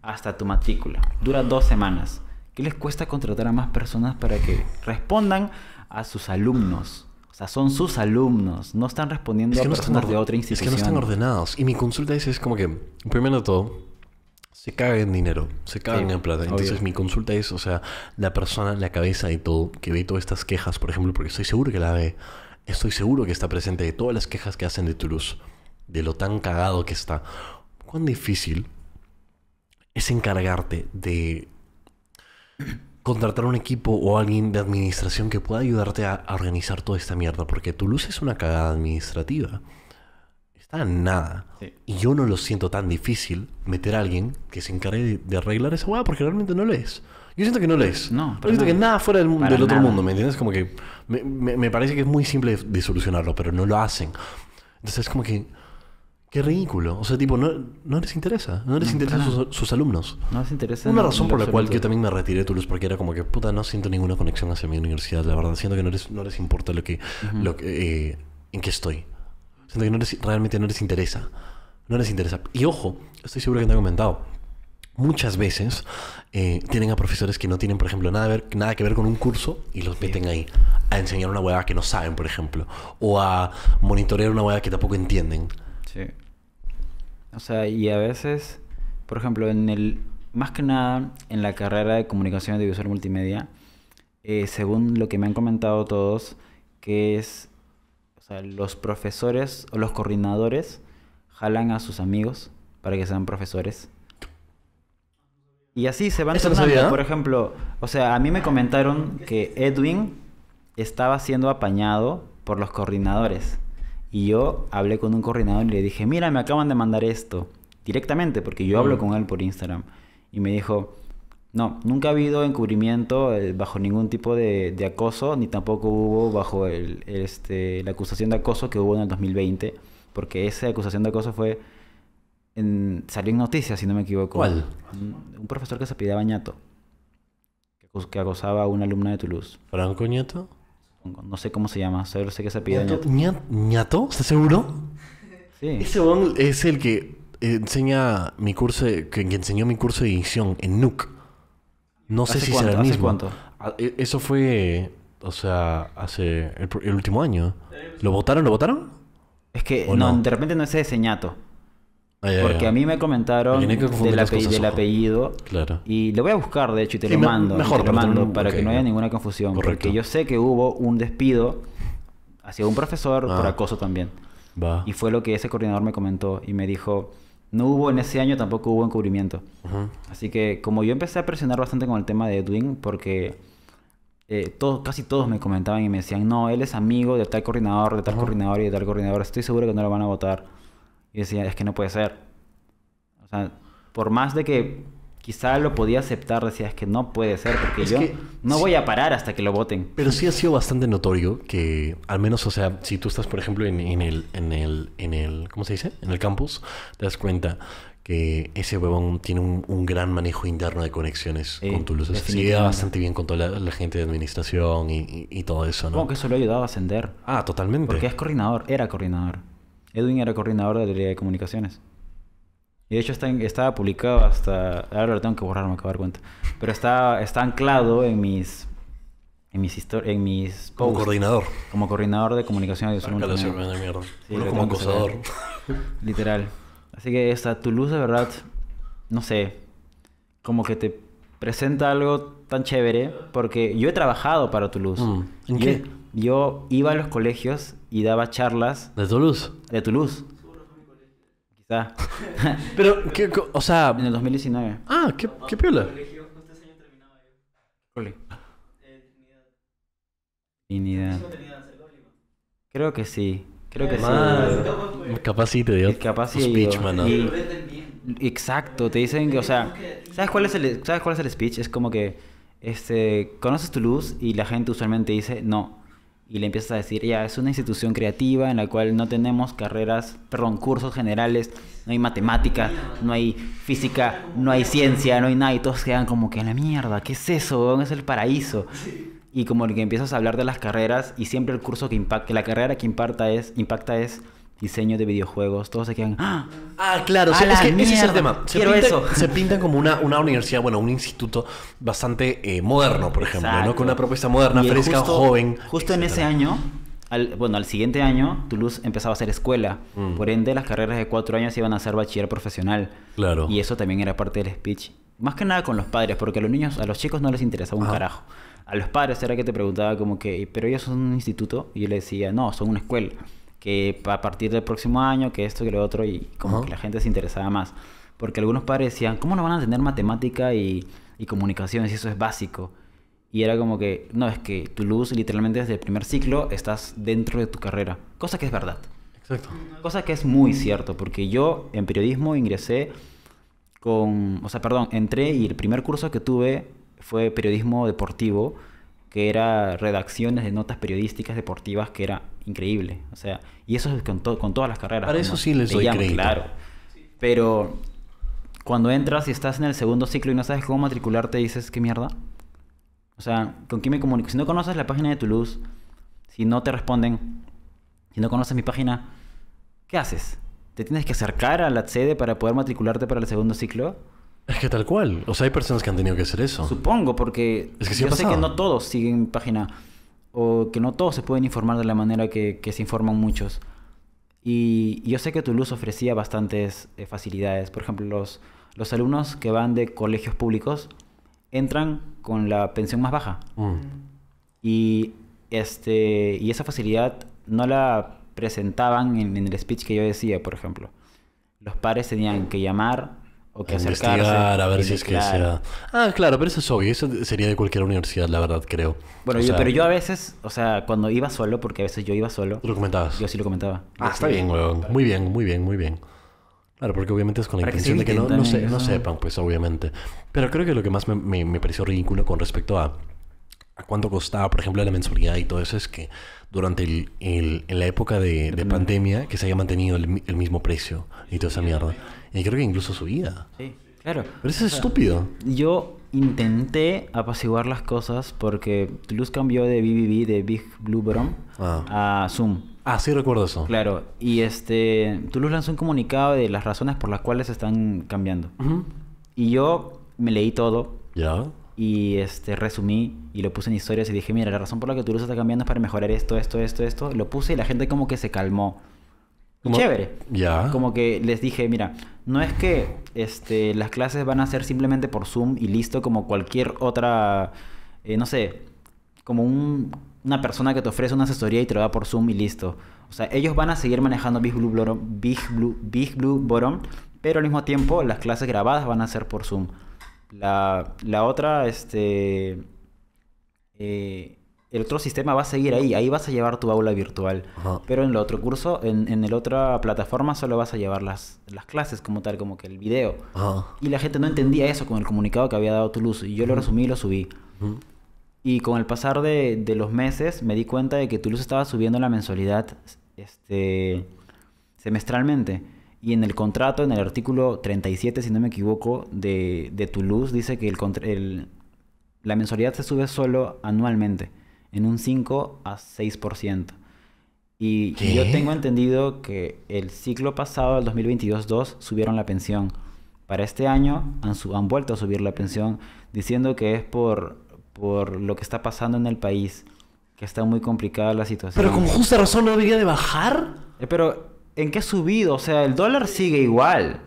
hasta tu matrícula. Dura dos semanas. ¿Qué les cuesta contratar a más personas para que respondan a sus alumnos? O sea, son sus alumnos, no están respondiendo a personas de otra institución. Es que no están ordenados. Y mi consulta es, es como que, primero de todo, se caga en dinero, se cagan en plata. Entonces mi consulta es, o sea, la persona, la cabeza y todo, que ve todas estas quejas, por ejemplo, porque estoy seguro que la ve, estoy seguro que está presente de todas las quejas que hacen de Toulouse, de lo tan cagado que está. ¿Cuán difícil es encargarte de contratar un equipo o alguien de administración que pueda ayudarte a, organizar toda esta mierda? Porque Toulouse es una cagada administrativa. Está nada. Y yo no lo siento tan difícil meter a alguien que se encargue de, arreglar esa hueá porque realmente no lo es. Yo siento que no lo es. No, pero siento que nada fuera del, del otro mundo, ¿me entiendes? Como que me, parece que es muy simple de, solucionarlo, pero no lo hacen. Entonces es como que... Qué ridículo. O sea, tipo, no, les interesa. No les interesan sus, alumnos. No les interesa. Una razón por la cual yo también me retiré de Toulouse porque era como que, puta, no siento ninguna conexión hacia mi universidad. La verdad, siento que no les, importa lo que... lo eh, en qué estoy. Siento que no realmente no les interesa. No les interesa. Y ojo, estoy seguro que te he comentado. Muchas veces eh, tienen a profesores que no tienen, por ejemplo, nada, nada que ver con un curso y los meten ahí a enseñar una hueá que no saben, por ejemplo, o a monitorear una hueá que tampoco entienden. Sí. O sea, y a veces, por ejemplo, en el más que nada en la carrera de comunicación audiovisual multimedia, eh, según lo que me han comentado todos, que es o sea, los profesores o los coordinadores jalan a sus amigos para que sean profesores. Y así se van haciendo. por ejemplo, o sea, a mí me comentaron que Edwin estaba siendo apañado por los coordinadores. Y yo hablé con un coordinador y le dije, mira, me acaban de mandar esto. Directamente, porque yo hablo mm. con él por Instagram. Y me dijo, no, nunca ha habido encubrimiento eh, bajo ningún tipo de, acoso, ni tampoco hubo bajo este, la acusación de acoso que hubo en el 2020, porque esa acusación de acoso fue en, salió en noticias, si no me equivoco. ¿Cuál? Un, profesor que se apidaba Ñato, que, que, acosaba a una alumna de Toulouse. ¿Franco Ñato? No sé cómo se llama, solo sé que se pidió Ñato. ¿Estás seguro? Sí. Ese es el que enseña mi curso, que, que enseñó mi curso de edición en NUC. No sé si cuánto, será el mismo. Ah, e, eso fue, o sea, hace el, último año. ¿Lo votaron? ¿Lo votaron? Es que, no, de repente no es ese señato. Ah, porque a mí me comentaron del, apellido. Claro. Y lo voy a buscar, de hecho, y te lo mando. Mejor, mando para que no haya ninguna confusión. Porque yo sé que hubo un despido hacia un profesor por ah. acoso también. Y fue lo que ese coordinador me comentó y me dijo, no hubo en ese año tampoco hubo encubrimiento. Así que como yo empecé a presionar bastante con el tema de Edwin, porque eh, todos, casi todos me comentaban y me decían, no, él es amigo de tal coordinador, de tal coordinador y de tal coordinador, estoy seguro que no lo van a votar. Y decía, es que no puede ser. O sea, por más de que quizá lo podía aceptar, decías que no puede ser, porque yo no voy a parar hasta que lo voten. Pero sí ha sido bastante notorio que, al menos, o sea, si tú estás, por ejemplo, en, el, en el, en el, ¿cómo se dice? En el campus, te das cuenta que ese huevón tiene un, gran manejo interno de conexiones con Toulouse. Se lleva bastante bien con toda la, gente de administración y, todo eso, ¿no? como que eso lo ha ayudado a ascender. Ah, totalmente. Porque es coordinador, era coordinador. Edwin era coordinador de la de comunicaciones. Y de hecho está estaba publicado hasta... Ahora lo tengo que borrar, me acabo de dar cuenta. Pero está, está anclado en mis... En mis, en mis Como coordinador. Como coordinador de comunicación audiovisual. como acosador. Literal. Así que esta Toulouse, de verdad, no sé, como que te presenta algo tan chévere, porque yo he trabajado para Toulouse. Mm. ¿En yo, qué? Yo iba a los colegios y daba charlas. ¿De Toulouse? De Toulouse. Pero, o sea... En el 2019. Ah, qué, qué piola. Eh, Trinidad. Creo que sí. Creo que eh, sí. Capaz sí te exacto, te dicen que, o sea, ¿sabes cuál es el, ¿sabes cuál es el speech? Es como que, este, conoces tu luz y la gente usualmente dice, no, y le empiezas a decir, ya, es una institución creativa en la cual no tenemos carreras, perdón, cursos generales, no hay matemática, no hay física, no hay ciencia, no hay nada, y todos quedan como que la mierda, ¿qué es eso? ¿Dónde es el paraíso? Y como que empiezas a hablar de las carreras y siempre el curso que impacta, la carrera que impacta es, impacta es diseño de videojuegos, todos se quedan. ¡Ah! ah claro, sí, es que ese es el tema. Se eso. Se pintan como una, una universidad, bueno, un instituto bastante eh, moderno, por ejemplo, ¿no? Con una propuesta moderna, fresca, joven. Justo en ese año. bueno, al siguiente año, Toulouse empezaba a ser escuela. Mm. Por ende, las carreras de cuatro años iban a ser bachiller profesional. Claro. Y eso también era parte del speech. Más que nada con los padres, porque a los niños, a los chicos no les interesaba un carajo. A los padres era que te preguntaba como que, pero ellos son un instituto. Y yo le decía, no, son una escuela que a partir del próximo año, que esto, que lo otro, y como que la gente se interesaba más. Porque algunos padres decían, ¿cómo no van a tener matemática y, y si eso es básico? Y era como que, no, es que tu luz literalmente desde el primer ciclo estás dentro de tu carrera. Cosa que es verdad. Exacto. Cosa que es muy cierto, porque yo en periodismo ingresé con, o sea, perdón, entré y el primer curso que tuve fue periodismo deportivo, que era redacciones de notas periodísticas deportivas, que era increíble. O sea, y eso es con, con todas las carreras. Para eso sí les doy Claro. Pero cuando entras y estás en el segundo ciclo y no sabes cómo matricularte, dices, ¿qué mierda? O sea, ¿con quién me comunico? Si no conoces la página de Toulouse, si no te responden, si no conoces mi página, ¿qué haces? ¿Te tienes que acercar a la sede para poder matricularte para el segundo ciclo? Es que tal cual. O sea, hay personas que han tenido que hacer eso. Supongo, porque es yo sé que no todos siguen mi página o que no todos se pueden informar de la manera que, que se informan muchos. Y, yo sé que Toulouse ofrecía bastantes eh, facilidades. Por ejemplo, los, alumnos que van de colegios públicos entran con la pensión más baja. Mm. Mm. Y, este, y esa facilidad no la presentaban en, en el speech que yo decía, por ejemplo. Los padres tenían que llamar o a investigar, a ver si es que sea. Ah, claro, pero eso es obvio. Eso sería de cualquier universidad, la verdad, creo. Bueno, yo, pero yo a veces, o sea, cuando iba solo, porque a veces yo iba solo. ¿Lo comentabas? Yo sí lo comentaba. Ah, está bien, weón. Muy bien, muy bien, muy bien. Claro, porque obviamente es con la intención de que no, sepan, pues obviamente. Pero creo que lo que más me, me, pareció ridículo con respecto a, a, cuánto costaba, por ejemplo, la mensualidad y todo eso es que durante el, en la época de, de pandemia que se haya mantenido el, el mismo precio y toda esa mierda y creo que incluso su vida. Sí, claro. Pero eso es estúpido. Yo intenté apaciguar las cosas porque Toulouse cambió de BBB, de Big Blue Brom, ah. a Zoom. Ah, sí recuerdo eso. Claro, y este Toulouse lanzó un comunicado de las razones por las cuales están cambiando. Y yo me leí todo. Ya. Y este resumí y lo puse en historias y dije, mira, la razón por la que Toulouse está cambiando es para mejorar esto, esto, esto, esto. Lo puse y la gente como que se calmó chévere. Ya. Como que les dije, mira, no es que este, las clases van a ser simplemente por Zoom y listo, como cualquier otra, eh, no sé, como una persona que te ofrece una asesoría y te lo da por Zoom y listo. O sea, ellos van a seguir manejando Big Blue, Bottom, pero al mismo tiempo las clases grabadas van a ser por Zoom. La, la otra, este... Eh, el otro sistema va a seguir ahí, ahí vas a llevar tu aula virtual. Pero en el otro curso, en, en el otra plataforma, solo vas a llevar las, clases como tal, como que el video. Y la gente no entendía eso con el comunicado que había dado Toulouse. Y yo lo resumí y lo subí. Y con el pasar de, los meses, me di cuenta de que Toulouse estaba subiendo la mensualidad este, semestralmente. Y en el contrato, en el artículo 37, si no me equivoco, de, de Toulouse, dice que el, la mensualidad se sube solo anualmente en un 5 a 6%. Y yo tengo entendido que el ciclo pasado, el 2022-2, subieron la pensión. Para este año han, han, vuelto a subir la pensión diciendo que es por, por lo que está pasando en el país, que está muy complicada la situación. Pero con justa razón no debería de bajar. Eh, pero, ¿en qué subido? O sea, el dólar sigue igual.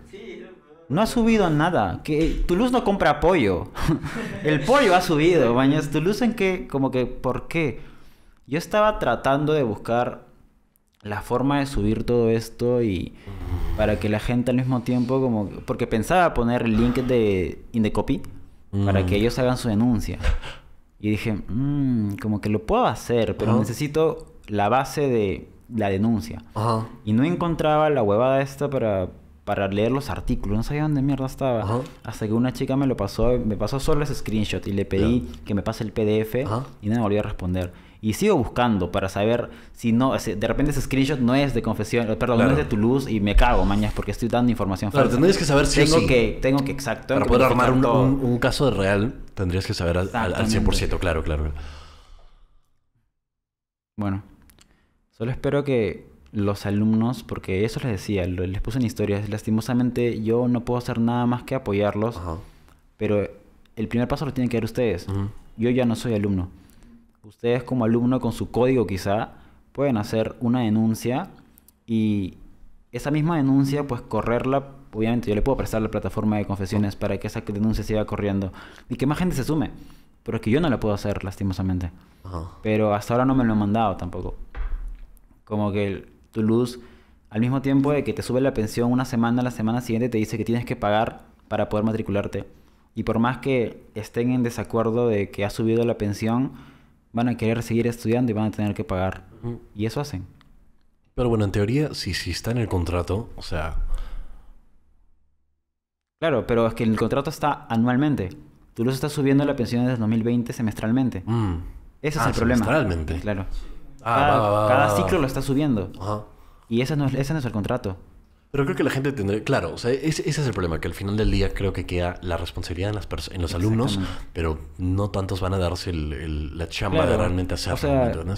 No ha subido nada. Que Toulouse no compra pollo. el pollo ha subido, bañas. Toulouse en qué, como que, ¿por qué? Yo estaba tratando de buscar la forma de subir todo esto y para que la gente al mismo tiempo como porque pensaba poner el link de Indecopy para que mm. ellos hagan su denuncia. Y dije, mmm, como que lo puedo hacer, pero necesito la base de la denuncia. Y no encontraba la huevada esta para para leer los artículos. No sabía dónde mierda estaba. Hasta que una chica me lo pasó, me pasó solo ese screenshot y le pedí que me pase el PDF y no me volvió a responder. Y sigo buscando para saber si no, de repente ese screenshot no es de confesión, perdón, no es de luz. y me cago, mañas, porque estoy dando información claro, tendrías que saber si tengo que Tengo que, exacto. Para poder armar un, caso de real, tendrías que saber al 100%, claro, claro. Bueno, solo espero que los alumnos, porque eso les decía, les puse en historias, lastimosamente yo no puedo hacer nada más que apoyarlos, pero el primer paso lo tienen que dar ustedes. Yo ya no soy alumno. Ustedes como alumno con su código quizá pueden hacer una denuncia y esa misma denuncia pues correrla, obviamente yo le puedo prestar la plataforma de confesiones para que esa denuncia siga corriendo y que más gente se sume, pero es que yo no la puedo hacer lastimosamente. Pero hasta ahora no me lo han mandado tampoco. Como que tu luz, al mismo tiempo de que te sube la pensión una semana, la semana siguiente te dice que tienes que pagar para poder matricularte. Y por más que estén en desacuerdo de que ha subido la pensión, van a querer seguir estudiando y van a tener que pagar. Y eso hacen. Pero bueno, en teoría, si, si está en el contrato, o sea... Claro, pero es que el contrato está anualmente. Tu luz está subiendo la pensión desde 2020 semestralmente. Mm. Ese es ah, el problema. Semestralmente. Claro. Ah, cada, ciclo lo está subiendo. Y ese no, es, ese es el contrato. Pero creo que la gente tendrá, claro, ese, es el problema, que al final del día creo que queda la responsabilidad en, las en los alumnos, pero no tantos van a darse la chamba de realmente hacer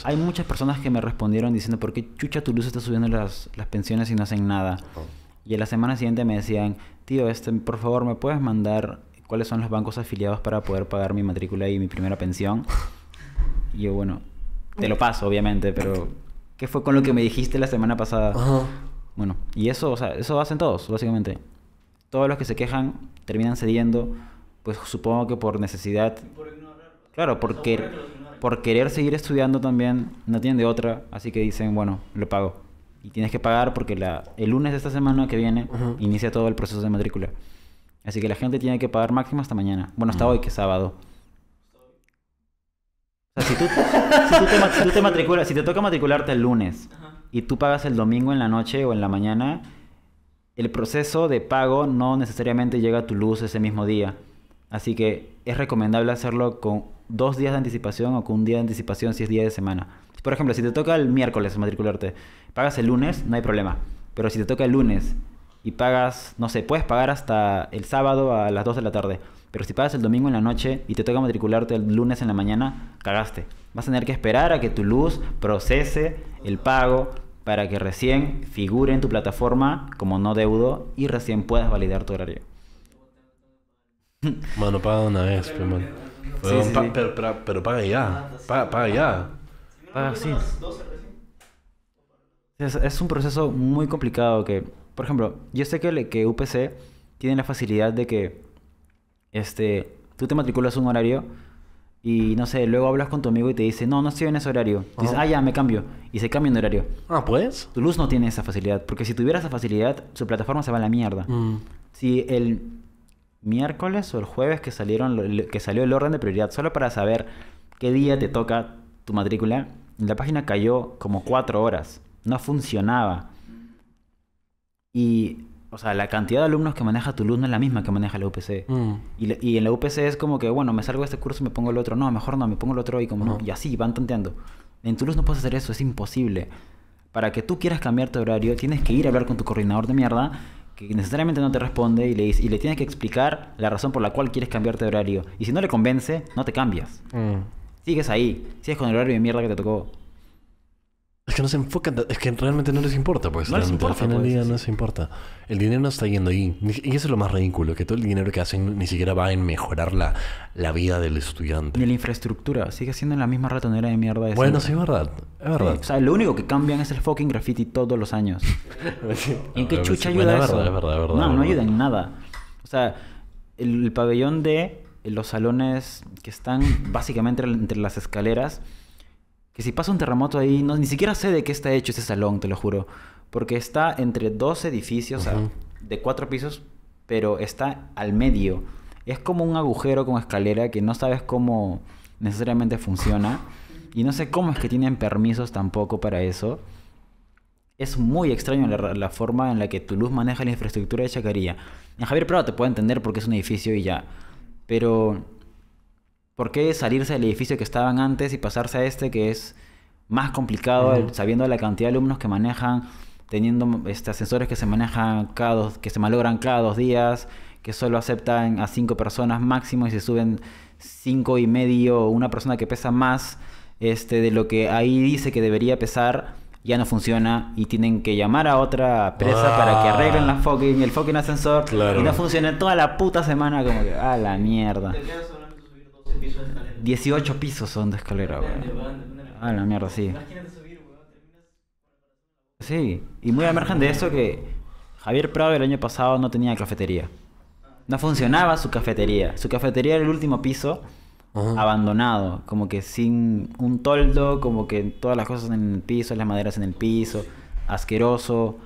hay muchas personas que me respondieron diciendo, ¿por qué Chucha Toulouse está subiendo las, pensiones y no hacen nada? Oh. Y a la semana siguiente me decían, tío, este, por favor, ¿me puedes mandar cuáles son los bancos afiliados para poder pagar mi matrícula y mi primera pensión? y yo, bueno, te lo paso, obviamente, pero ¿qué fue con lo que me dijiste la semana pasada? Bueno, y eso, o sea, eso hacen todos, básicamente. Todos los que se quejan terminan cediendo, pues supongo que por necesidad. Claro, porque, por, querer, seguir estudiando también, no tienen de otra, así que dicen, bueno, lo pago. Y tienes que pagar porque el lunes de esta semana que viene inicia todo el proceso de matrícula. Así que la gente tiene que pagar máximo hasta mañana. Bueno, hasta hoy, que es sábado. O sea, si tú, te, matriculas, si te toca matricularte el lunes y tú pagas el domingo en la noche o en la mañana, el proceso de pago no necesariamente llega a tu luz ese mismo día. Así que es recomendable hacerlo con dos días de anticipación o con un día de anticipación si es día de semana. Por ejemplo, si te toca el miércoles matricularte, pagas el lunes, no hay problema. Pero si te toca el lunes y pagas, no sé, puedes pagar hasta el sábado a las 2 de la tarde pero si pagas el domingo en la noche y te toca matricularte el lunes en la mañana, cagaste. Vas a tener que esperar a que tu luz procese el pago para que recién figure en tu plataforma como no deudo y recién puedas validar tu horario. Mano, paga una vez, pero, paga ya. Paga, ya. Paga sí. Es, un proceso muy complicado que, por ejemplo, yo sé que, que UPC tiene la facilidad de que este, tú te matriculas un horario y no sé, luego hablas con tu amigo y te dice, no, no estoy en ese horario. dices, ah, ya, me cambio. Y se cambia un horario. Ah, pues. Tu luz no tiene esa facilidad, porque si tuviera esa facilidad, su plataforma se va a la mierda. Mm. Si el miércoles o el jueves que, salieron, que salió el orden de prioridad, solo para saber qué día te toca tu matrícula, la página cayó como cuatro horas. No funcionaba. Y o sea, la cantidad de alumnos que maneja Toulouse no es la misma que maneja la UPC. Mm. Y, en la UPC es como que, bueno, me salgo de este curso y me pongo el otro. No, mejor no, me pongo el otro y como no. Y así, van tanteando. En Toulouse no puedes hacer eso, es imposible. Para que tú quieras cambiar tu horario, tienes que ir a hablar con tu coordinador de mierda que necesariamente no te responde y le, y le tienes que explicar la razón por la cual quieres cambiarte de horario. Y si no le convence, no te cambias. Mm. Sigues ahí, sigues con el horario de mierda que te tocó. Es que no se enfocan, es que realmente no les importa, pues. No les importa, pues, no les importa. El dinero no está yendo ahí. Y eso es lo más ridículo, que todo el dinero que hacen ni siquiera va en mejorar la, la vida del estudiante. Ni la infraestructura, sigue siendo la misma ratonera de mierda. bueno, sí, es verdad. Es verdad. o sea, lo único que cambian es el fucking graffiti todos los años. en qué chucha ayuda eso? Verdad, verdad, no, no ayuda en nada. O sea, el, el pabellón de eh, los salones que están básicamente entre las escaleras que si pasa un terremoto ahí, no, ni siquiera sé de qué está hecho ese salón, te lo juro. Porque está entre dos edificios de cuatro pisos, pero está al medio. Es como un agujero con escalera que no sabes cómo necesariamente funciona. Y no sé cómo es que tienen permisos tampoco para eso. Es muy extraño la, forma en la que Toulouse maneja la infraestructura de Chacarilla. En Javier Prado te puedo entender porque es un edificio y ya. Pero ¿Por qué salirse del edificio que estaban antes y pasarse a este que es más complicado, sabiendo la cantidad de alumnos que manejan, teniendo este, ascensores que se manejan cada dos, que se malogran cada dos días, que solo aceptan a cinco personas máximo y se suben cinco y medio, una persona que pesa más este, de lo que ahí dice que debería pesar, ya no funciona y tienen que llamar a otra empresa para que arreglen la ah. fucking, el fucking ascensor y no funciona toda la puta semana como que a la mierda. 18 este pisos son de escalera, Ah, la mierda, sí. Sí, y muy al margen de eso que Javier Prado el año pasado no tenía cafetería. No funcionaba su cafetería. Su cafetería era el último piso. abandonado, como que sin un toldo, como que todas las cosas en el piso, las maderas en el piso, asqueroso.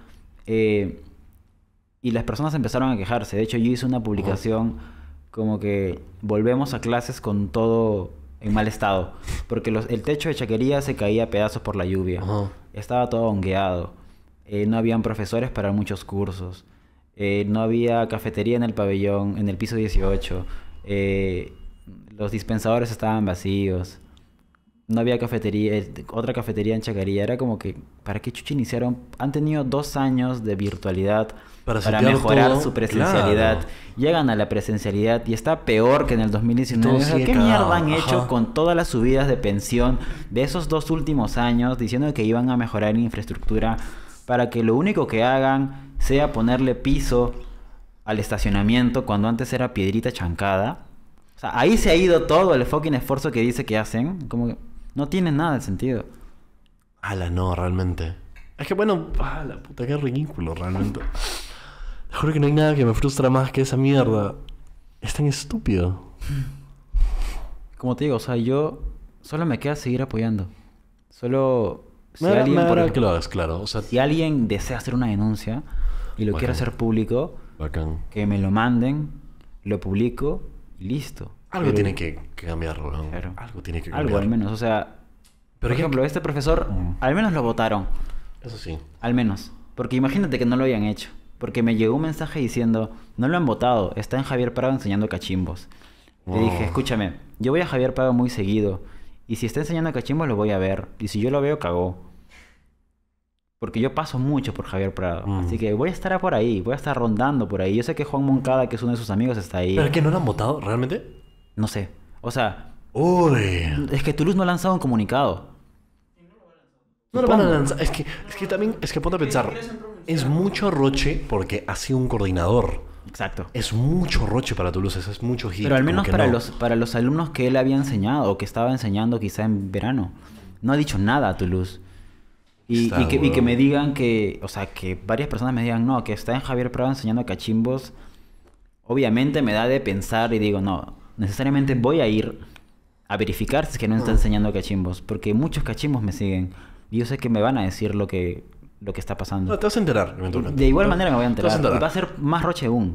Eh, y las personas empezaron a quejarse. De hecho, yo hice una publicación como que volvemos a clases con todo en mal estado. Porque el techo de chaquería se caía a pedazos por la lluvia. Estaba todo hongueado. Eh, no habían profesores para muchos cursos. Eh, no había cafetería en el pabellón, en el piso 18. Eh, los dispensadores estaban vacíos no había cafetería, eh, otra cafetería en Chacarilla. Era como que, ¿para qué chuchi iniciaron? Han tenido dos años de virtualidad para, mejorar su presencialidad. Llegan a la presencialidad y está peor que en el 2019. ¿Qué mierda han hecho con todas las subidas de pensión de esos dos últimos años diciendo que iban a mejorar la infraestructura para que lo único que hagan sea ponerle piso al estacionamiento cuando antes era piedrita chancada? O sea, ahí se ha ido todo el fucking esfuerzo que dice que hacen. Como que, no tiene nada de sentido. Ala, no, realmente. Es que bueno, ah, la puta, qué ridículo realmente. juro que no hay nada que me frustra más que esa mierda. Es tan estúpido. Como te digo, o sea, yo solo me queda seguir apoyando. Solo si alguien, que lo hagas, claro. si alguien desea hacer una denuncia y lo quiere hacer público, que me lo manden, lo publico y listo. Algo tiene que, cambiar, Algo tiene que cambiar. Algo al menos, o sea. por ejemplo, este profesor, mm. al menos lo votaron. Eso sí. Al menos. Porque imagínate que no lo habían hecho. Porque me llegó un mensaje diciendo, no lo han votado, está en Javier Prado enseñando cachimbos. Le dije, escúchame, yo voy a Javier Prado muy seguido. Y si está enseñando cachimbos, lo voy a ver. Y si yo lo veo, cagó. Porque yo paso mucho por Javier Prado. Mm. Así que voy a estar por ahí, voy a estar rondando por ahí. Yo sé que Juan Moncada, que es uno de sus amigos, está ahí. ¿Pero es que no lo han votado realmente? No sé. O sea. Uy. Es que Toulouse no ha lanzado un comunicado. No lo van a lanzar. Es que, es que también, es que ponte a pensar. Es mucho roche porque ha sido un coordinador. Exacto. Es mucho roche para Toulouse, es mucho giro. Pero al menos para, los, para los alumnos que él había enseñado o que estaba enseñando quizá en verano. No ha dicho nada a Toulouse. Y, que, y, que, me digan que, o sea, que varias personas me digan, no, que está en Javier Prado enseñando cachimbos. Obviamente me da de pensar y digo, no, necesariamente voy a ir a verificar si es que no me está enseñando cachimbos, porque muchos cachimbos me siguen y yo sé que me van a decir lo que, lo que está pasando. No, te vas a enterar eventualmente. De igual manera me voy a enterar. Te va a ser más roche aún.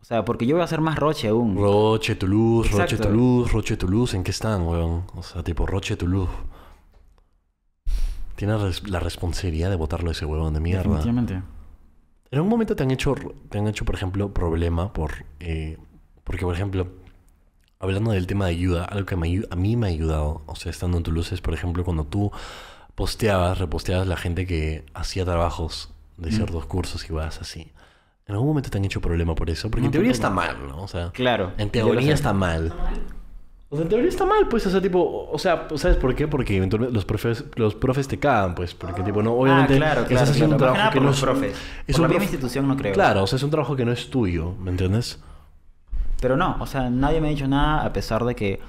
O sea, porque yo voy a hacer más roche aún. Roche Toulouse, Roche Toulouse, Roche Toulouse, ¿en qué están, weón? O sea, tipo Roche Toulouse. Tienes la responsabilidad de votarlo ese huevón de mierda. Definitivamente. En algún momento te han hecho, te han hecho por ejemplo, problema por... Eh, porque, por ejemplo hablando del tema de ayuda, algo que a mí me ha ayudado, o sea, estando en tus es por ejemplo cuando tú posteabas, reposteabas la gente que hacía trabajos de ciertos cursos y vas así. En algún momento te han hecho problema por eso, porque en teoría está mal, ¿no? O sea, claro. En teoría está mal. O sea, en teoría está mal, pues, o sea, tipo, o sea, pues, ¿sabes por qué? Porque eventualmente los profes, los profes te cagan, pues, porque, tipo, no, obviamente, un trabajo que no es... Profes. es por un la institución no creo. Claro, o sea, es un trabajo que no es tuyo, ¿me entiendes? Pero no, o sea, nadie me ha dicho nada a pesar de que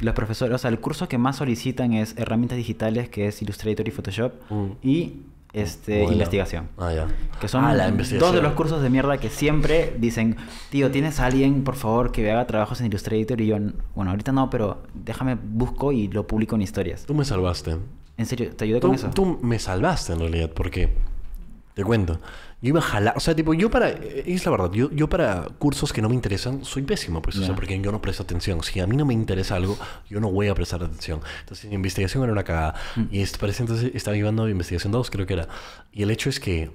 los profesores, o sea, el curso que más solicitan es herramientas digitales, que es Illustrator y Photoshop, mm. y este, investigación. Ah, ya. Que son ah, dos de los cursos de mierda que siempre dicen, tío, ¿tienes a alguien, por favor, que haga trabajos en Illustrator? Y yo, bueno, ahorita no, pero déjame, busco y lo publico en historias. Tú me salvaste. En serio, te ayudé con eso. Tú me salvaste en realidad, porque te cuento. Yo iba a jalar, o sea, tipo, yo para, eh, es la verdad, yo, yo para cursos que no me interesan soy pésimo, pues, o sea, porque yo no presto atención. Si a mí no me interesa algo, yo no voy a prestar atención. Entonces, mi investigación era una cagada. Mm. Y es, este, parece entonces, estaba llevando investigación 2, creo que era. Y el hecho es que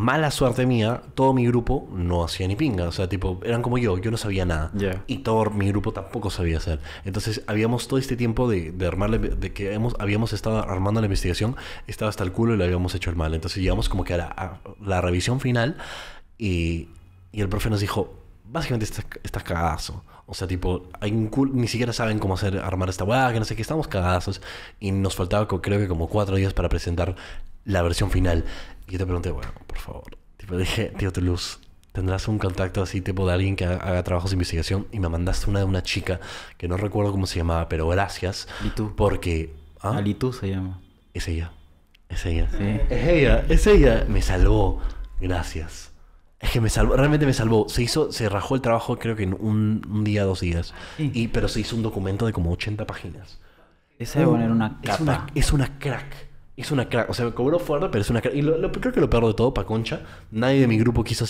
mala suerte mía, todo mi grupo no hacía ni pinga. O sea, tipo, eran como yo, yo no sabía nada. Y todo mi grupo tampoco sabía hacer. Entonces, habíamos todo este tiempo de, de armar, de que hemos, habíamos estado armando la investigación, estaba hasta el culo y lo habíamos hecho el mal. Entonces, llegamos como que a la, revisión final y, y, el profe nos dijo, básicamente estás, está cagazo. O sea, tipo, ni siquiera saben cómo hacer armar esta weá, que no sé qué, estamos cagazos. Y nos faltaba, creo que como cuatro días para presentar la versión final. Y yo te pregunté, bueno, por favor. Tipo, dije, tío luz ¿tendrás un contacto así, tipo de alguien que haga trabajos de investigación? Y me mandaste una de una chica que no recuerdo cómo se llamaba, pero gracias. ¿Y tú? Porque. ¿ah? se llama. Es ella. Es ella. Es ella, es ella. Me salvó. Gracias. Es que me salvó, realmente me salvó. Se hizo, se rajó el trabajo creo que en un, día, dos días. Y, pero se hizo un documento de como 80 páginas. Esa debe poner una crack es una crack es una crack. O sea, me cobró fuerte, pero es una crack. Y lo, creo que lo peor de todo, pa' concha, nadie de mi grupo quiso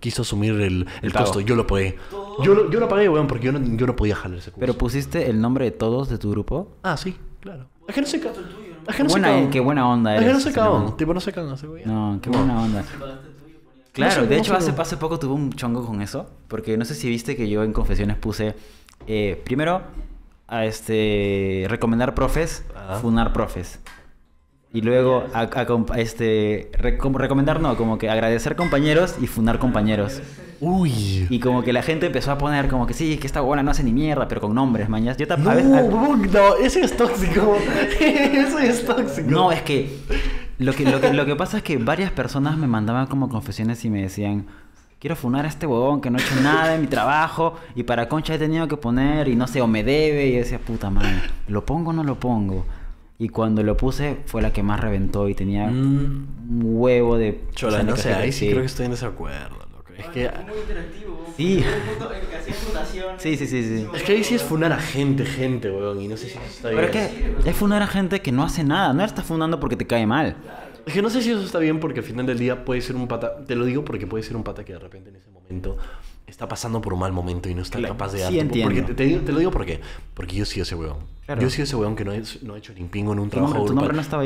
quiso asumir el, el costo. Yo lo pagué. Yo lo, yo lo pagué, weón, porque yo no, yo no podía jalar ese costo. ¿Pero pusiste el nombre de todos de tu grupo? Ah, sí, claro. Es que no se tuyo. Es que no Qué buena onda eres. Es que no se cago Tipo, no No, qué buena onda. Claro, de hecho hace, hace poco tuve un chongo con eso, porque no sé si viste que yo en confesiones puse, eh, primero, a este, recomendar profes, fundar funar profes. Y luego a, este, como recomendar, no, como que agradecer compañeros y funar compañeros. Uy. Y como que la gente empezó a poner como que sí, que esta buena no hace ni mierda, pero con nombres, mañas. Yo no, no, eso es tóxico. eso es tóxico. No, es que lo que, lo que lo que pasa es que varias personas me mandaban como confesiones y me decían, quiero funar a este huevón que no ha hecho nada en mi trabajo y para concha he tenido que poner y no sé, o me debe y decía, puta madre, ¿lo pongo o no lo pongo? Y cuando lo puse fue la que más reventó y tenía mm. un huevo de... Chola, no sé, ahí sí creo que estoy en desacuerdo. Es que... Sí. sí, sí, sí, Es que ahí sí es funar a gente, gente, weón. Y no sé si eso está bien. Pero es que es funar a gente que no hace nada. No la estás fundando porque te cae mal. Es que no sé si eso está bien porque al final del día puede ser un pata... Te lo digo porque puede ser un pata que de repente en ese momento está pasando por un mal momento y no está capaz de te, lo digo porque, porque yo sí ese weón. Yo sí ese weón que no he, no hecho ni pingo en un trabajo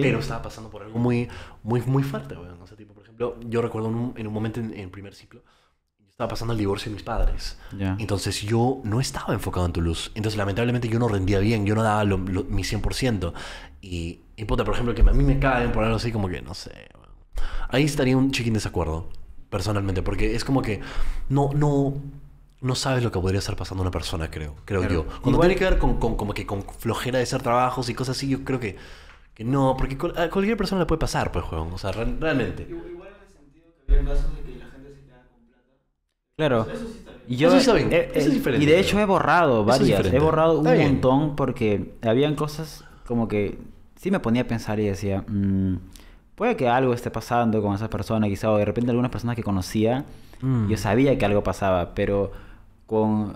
pero estaba pasando por algo muy, muy, muy fuerte, weón. O sea, tipo, por ejemplo, yo recuerdo en un momento en, el primer ciclo, estaba pasando el divorcio de mis padres. Entonces yo no estaba enfocado en tu luz. Entonces lamentablemente yo no rendía bien, yo no daba mi 100%. Y, puta, por ejemplo, que a mí me caen por algo así como que, no sé. Ahí estaría un chiquín desacuerdo, personalmente, porque es como que no, no, no sabes lo que podría estar pasando una persona, creo. Creo yo. Cuando tiene que ver con, como que con flojera de hacer trabajos y cosas así, yo creo que, que no, porque a cualquier persona le puede pasar, pues, juego. O sea, realmente. Claro. yo, eso, es diferente. Y de hecho he borrado varias. he borrado un montón porque habían cosas como que sí me ponía a pensar y decía, mm, puede que algo esté pasando con esas personas. quizá, de repente algunas personas que conocía, mm. yo sabía que algo pasaba, pero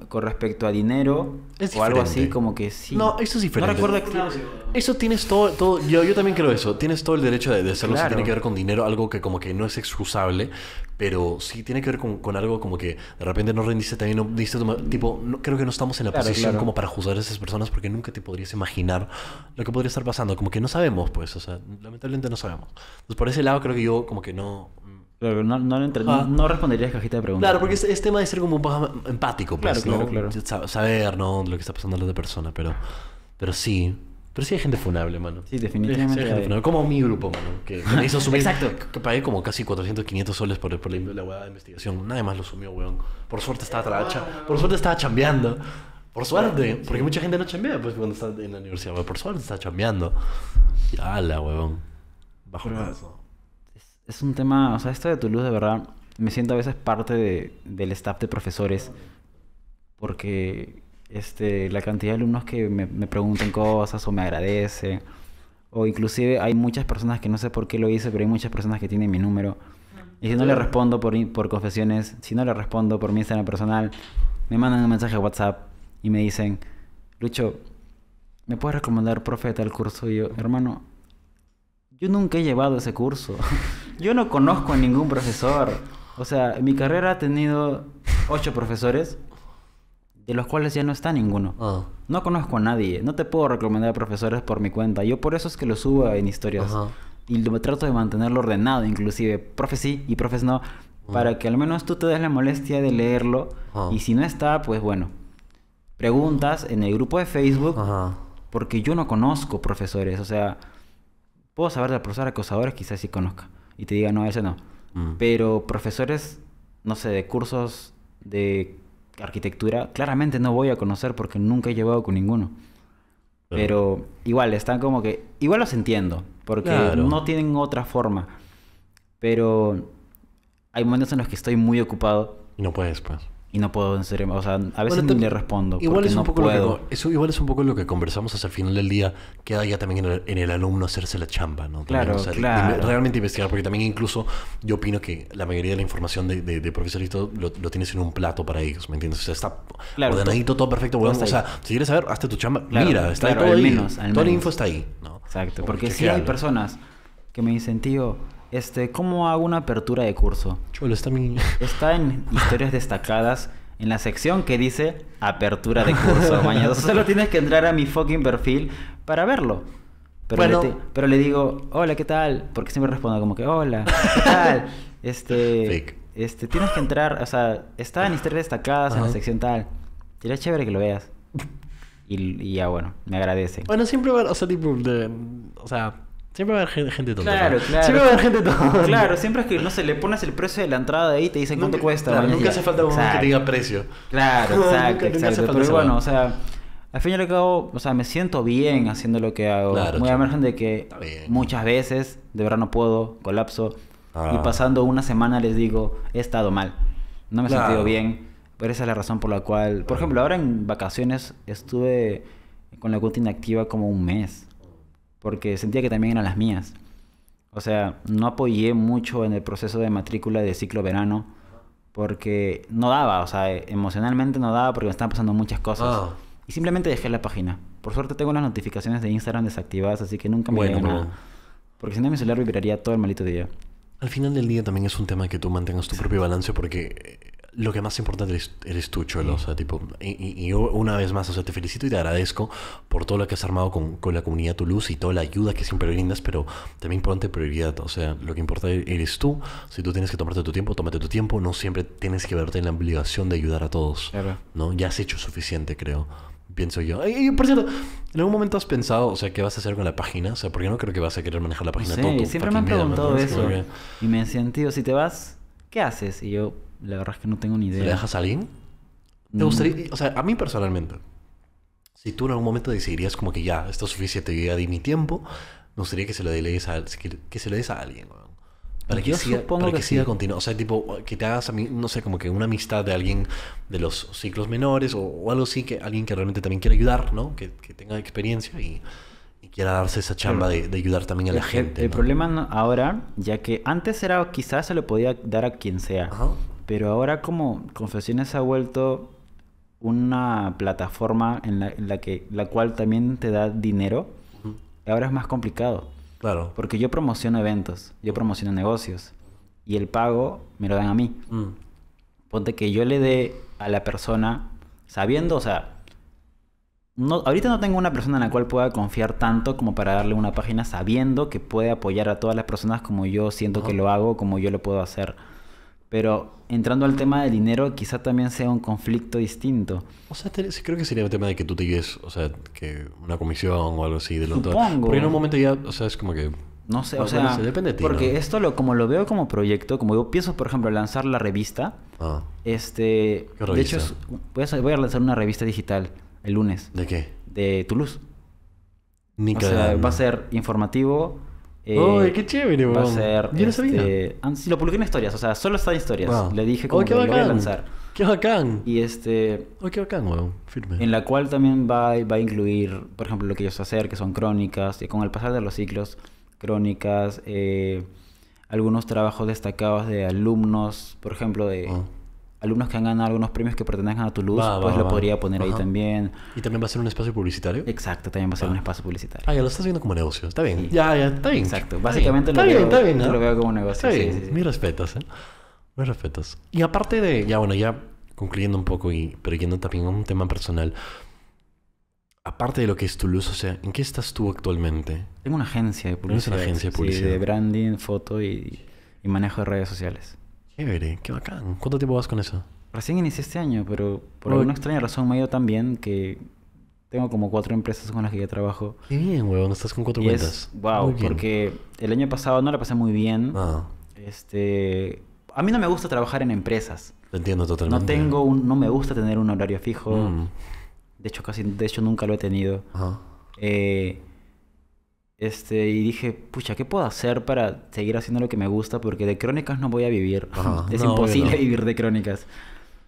con, respecto a dinero o algo así, como que sí. No, eso es diferente. No recuerdo que... Eso tienes todo, todo yo, yo también creo eso. Tienes todo el derecho de, de hacerlo si tiene que ver con dinero, algo que como que no es excusable, pero sí tiene que ver con, algo como que de repente no rendiste también, no diste tipo, no, creo que no estamos en la posición como para juzgar a esas personas porque nunca te podrías imaginar lo que podría estar pasando, como que no sabemos, pues, o sea, lamentablemente no sabemos. Entonces, por ese lado creo que yo como que no, pero no, no, no, responderías cajita de preguntas. Claro, porque es, tema de ser como poco empático, pues, claro, claro, Saber, ¿no? Lo que está pasando a la otra persona, pero, pero sí. Pero sí hay gente funable, mano. Sí, definitivamente. hay gente funable. Como mi grupo, mano. Que, me hizo subir. Exacto. Que pagué como casi 400, 500 soles por, por la, de investigación. Nadie más lo sumió, weón. Por suerte estaba tracha. Por suerte estaba chambeando. Por suerte, porque mucha gente no chambea pues, cuando está en la universidad. Por suerte está chambeando. Y ala, huevón. Bajo el es un tema, o sea, esto de Toulouse de verdad, me siento a veces parte del staff de profesores, porque este, la cantidad de alumnos que me, me preguntan cosas o me agradecen, o inclusive hay muchas personas que no sé por qué lo hice, pero hay muchas personas que tienen mi número. Y si no le respondo por, por confesiones, si no le respondo por mi Instagram personal, me mandan un mensaje a WhatsApp y me dicen, Lucho, ¿me puedes recomendar profe el tal curso? Y yo, hermano, yo nunca he llevado ese curso. Yo no conozco a ningún profesor. O sea, mi carrera ha tenido ocho profesores, de los cuales ya no está ninguno. Ah. No conozco a nadie. No te puedo recomendar profesores por mi cuenta. Yo por eso es que lo subo en historias. Y lo, trato de mantenerlo ordenado, inclusive. Profes sí y profes no. Ah. Para que al menos tú te des la molestia de leerlo. Ah. Y si no está, pues bueno. Preguntas en el grupo de Facebook. Porque yo no conozco profesores. O sea, puedo saber de profesor acosadores, quizás sí conozca y te diga, no, ese no. Mm. Pero profesores, no sé, de cursos de arquitectura, claramente no voy a conocer porque nunca he llevado con ninguno. Pero, igual, están como que, igual los entiendo, porque no tienen otra forma. Pero hay momentos en los que estoy muy ocupado. Y no puedes, pues y no puedo serio o sea, a veces ni le respondo. Igual es, un no poco puedo. Lo que, eso igual es un poco lo que conversamos hasta el final del día, queda ya también en el, alumno hacerse la chamba, ¿no? claro, o sea, claro. realmente investigar, porque también incluso yo opino que la mayoría de la información de, de, lo, lo, tienes en un plato para ellos, ¿me entiendes? O sea, está ordenadito, todo perfecto, bueno, O sea, si quieres saber, hazte tu chamba, mira, está ahí todo toda la info está ahí, ¿no? Exacto, porque si hay personas que me dicen, tío, este, ¿cómo hago una apertura de curso? Chulo, está mi... Está en historias destacadas en la sección que dice apertura de curso, Solo tienes que entrar a mi fucking perfil para verlo. Pero, le, pero le digo, hola, ¿qué tal? Porque siempre respondo como que, hola, ¿qué tal? Este, este, tienes que entrar, o sea, está en historias destacadas en la sección tal. Sería chévere que lo veas. Y, ya bueno, me agradece... Bueno, siempre, o sea, tipo, de, o sea, Siempre va a haber gente tonta. Claro, Siempre va a haber gente tonta. Claro, siempre es que, no sé, le pones el precio de la entrada ahí y te dicen cuánto cuesta. nunca hace falta que te diga precio. Claro, exacto, exacto. Pero bueno, o sea, al fin y al cabo, o sea, me siento bien haciendo lo que hago. Muy a margen de que muchas veces, de verdad no puedo, colapso. Y ah. pasando una semana les digo, he estado mal. No me he sentido bien. Pero esa es la razón por la cual... Por ejemplo, ahora en vacaciones estuve con la cuenta inactiva como un mes porque sentía que también eran las mías. O sea, no apoyé mucho en el proceso de matrícula de ciclo verano porque no daba, o sea, emocionalmente no daba porque me estaban pasando muchas cosas. Ah. Y simplemente dejé la página. Por suerte tengo las notificaciones de Instagram desactivadas, así que nunca me bueno, nada. Porque si no mi celular vibraría todo el malito día. Al final del día también es un tema que tú mantengas tu propio balance porque lo que más importante eres, tú, Cholo. O sea, tipo, y, yo una vez más, o sea, te felicito y te agradezco por todo lo que has armado con, la comunidad Toulouse y toda la ayuda que siempre brindas, pero también importante prioridad. O sea, lo que importa e-, eres tú. Si tú tienes que tomarte tu tiempo, tómate tu tiempo. No siempre tienes que verte en la obligación de ayudar a todos. ¿no? Ya has hecho suficiente, creo. Pienso yo. Y, por cierto, ¿en algún momento has pensado, o sea, qué vas a hacer con la página? O sea, porque no creo que vas a querer manejar la página Siempre me han preguntado eso. Y me he sentido, si te vas, ¿qué haces? Y yo, la verdad es que no tengo ni idea. ¿Le dejas a alguien? gustaría? O sea, a mí personalmente, si tú en algún momento decidirías como que ya, esto es suficiente, yo ya di mi tiempo, me gustaría que se lo des a, que se lo des a alguien, Para que, siga, que, siga continuando. O sea, tipo, que te hagas, no sé, como que una amistad de alguien de los ciclos menores o, algo así, que alguien que realmente también quiera ayudar, ¿no? Que, tenga experiencia y, quiera darse esa chamba de, ayudar también a la gente. El problema ahora, ya que antes era quizás se lo podía dar a quien sea. Ajá. Pero ahora como Confesiones ha vuelto una plataforma en la, que, la cual también te da dinero, ahora es más complicado. Claro. Porque yo promociono eventos, yo promociono negocios y el pago me lo dan a mí. Mm. Ponte que yo le dé a la persona, sabiendo, o sea, no, ahorita no tengo una persona en la cual pueda confiar tanto como para darle una página sabiendo que puede apoyar a todas las personas como yo siento que lo hago, como yo lo puedo hacer. Pero entrando al tema del dinero, quizá también sea un conflicto distinto. O sea, creo que sería el tema de que tú te lleves, o sea, que una comisión o algo así de otro. Supongo. Pero en un momento ya, o sea, es como que... No sé, o sea, depende porque esto lo, como lo veo como proyecto, como yo pienso, por ejemplo, lanzar la revista. Ah. Este, de hecho, voy a, lanzar una revista digital el lunes. ¿De qué? De Toulouse. Ni o sea, va a ser informativo, eh, qué chévere, Va a ser. Yo no este, lo publiqué en historias, o sea, solo está en historias. Le dije oh, cómo que lo voy a lanzar. ¡Qué bacán! Y este. ¡Oh, qué bacán, weón! Firme. En la cual también va, a incluir, por ejemplo, lo que yo sé hacer, que son crónicas, y con el pasar de los ciclos, crónicas, eh, algunos trabajos destacados de alumnos, por ejemplo, de. Oh alumnos que han ganado algunos premios que pertenezcan a Toulouse pues lo podría poner ahí también. ¿Y también va a ser un espacio publicitario? Exacto, también va a ser un espacio publicitario. Ah, ya lo estás viendo como negocio. Está bien. Ya, ya, está bien. Exacto. Básicamente lo, veo, como negocio. sí, Sí, Mis respetos, ¿eh? Mis Y aparte de, ya bueno, ya concluyendo un poco y pero yendo también a un tema personal. Aparte de lo que es Toulouse o sea, ¿en qué estás tú actualmente? Tengo una agencia de publicidad. Una agencia de publicidad. de branding, foto y manejo de redes sociales qué bacán. ¿Cuánto tiempo vas con eso? Recién inicié este año, pero por alguna extraña razón me ha ido tan bien que tengo como cuatro empresas con las que ya trabajo. Qué bien, weón, estás con cuatro cuentas. wow, porque el año pasado no la pasé muy bien. Ah. Este, a mí no me gusta trabajar en empresas. Lo entiendo totalmente. No tengo un, no me gusta tener un horario fijo. Mm. De hecho, casi, de hecho nunca lo he tenido. Ajá. Eh, este, y dije, pucha, ¿qué puedo hacer para seguir haciendo lo que me gusta? Porque de crónicas no voy a vivir. es imposible vivir de crónicas.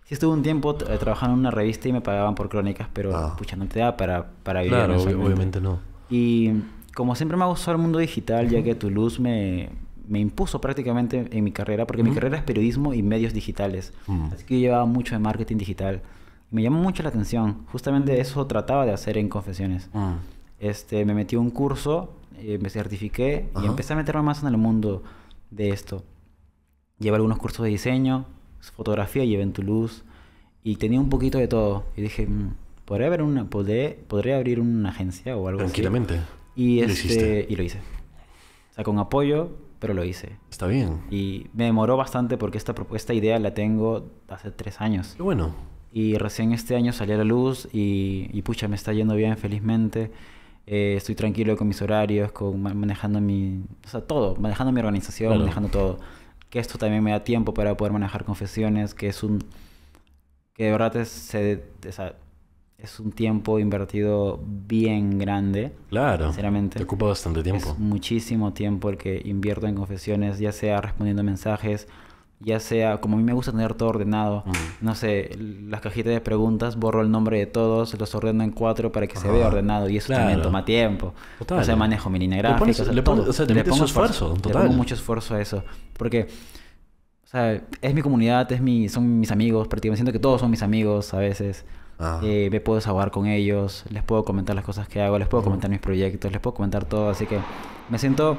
Sí estuve un tiempo eh, trabajando en una revista y me pagaban por crónicas, pero ah. pucha, no te da para, para vivir. Claro, obviamente no. Y como siempre me ha gustado el mundo digital, ya que Toulouse me, me impuso prácticamente en mi carrera, porque mi carrera es periodismo y medios digitales. Mm. Así que yo llevaba mucho de marketing digital. Me llamó mucho la atención. Justamente eso trataba de hacer en Confesiones. Mm. Este, me metí a un curso eh, me certifiqué y empecé a meterme más en el mundo de esto. Llevé algunos cursos de diseño, fotografía, llevé en Toulouse y tenía un poquito de todo. Y dije, mm, ¿podría, haber una, podré, podría abrir una agencia o algo Tranquilamente. Y, ¿Lo este, y lo hice. O sea, con apoyo, pero lo hice. Está bien. Y me demoró bastante porque esta, propuesta idea la tengo hace tres años. Qué bueno. Y recién este año salió a la luz y, y pucha, me está yendo bien, felizmente. Eh, estoy tranquilo con mis horarios, con manejando mi, o sea, todo, manejando mi organización, manejando todo. Que esto también me da tiempo para poder manejar confesiones, que es un, que de verdad es, un tiempo invertido bien grande. Claro. Sinceramente. Te ocupa bastante tiempo. Es muchísimo tiempo el que invierto en confesiones, ya sea respondiendo mensajes, ya sea, como a mí me gusta tener todo ordenado, no sé, las cajitas de preguntas, borro el nombre de todos, los ordeno en cuatro para que se vea ordenado y eso también toma tiempo. O sea, manejo mi línea gráfica. Le, pongo esfuerzo, Le pongo mucho esfuerzo a eso. Porque, o es mi comunidad, es mi, son mis amigos, prácticamente siento que todos son mis amigos a veces. Eh, me puedo desahogar con ellos, les puedo comentar las cosas que hago, les puedo comentar mis proyectos, les puedo comentar todo, así que me siento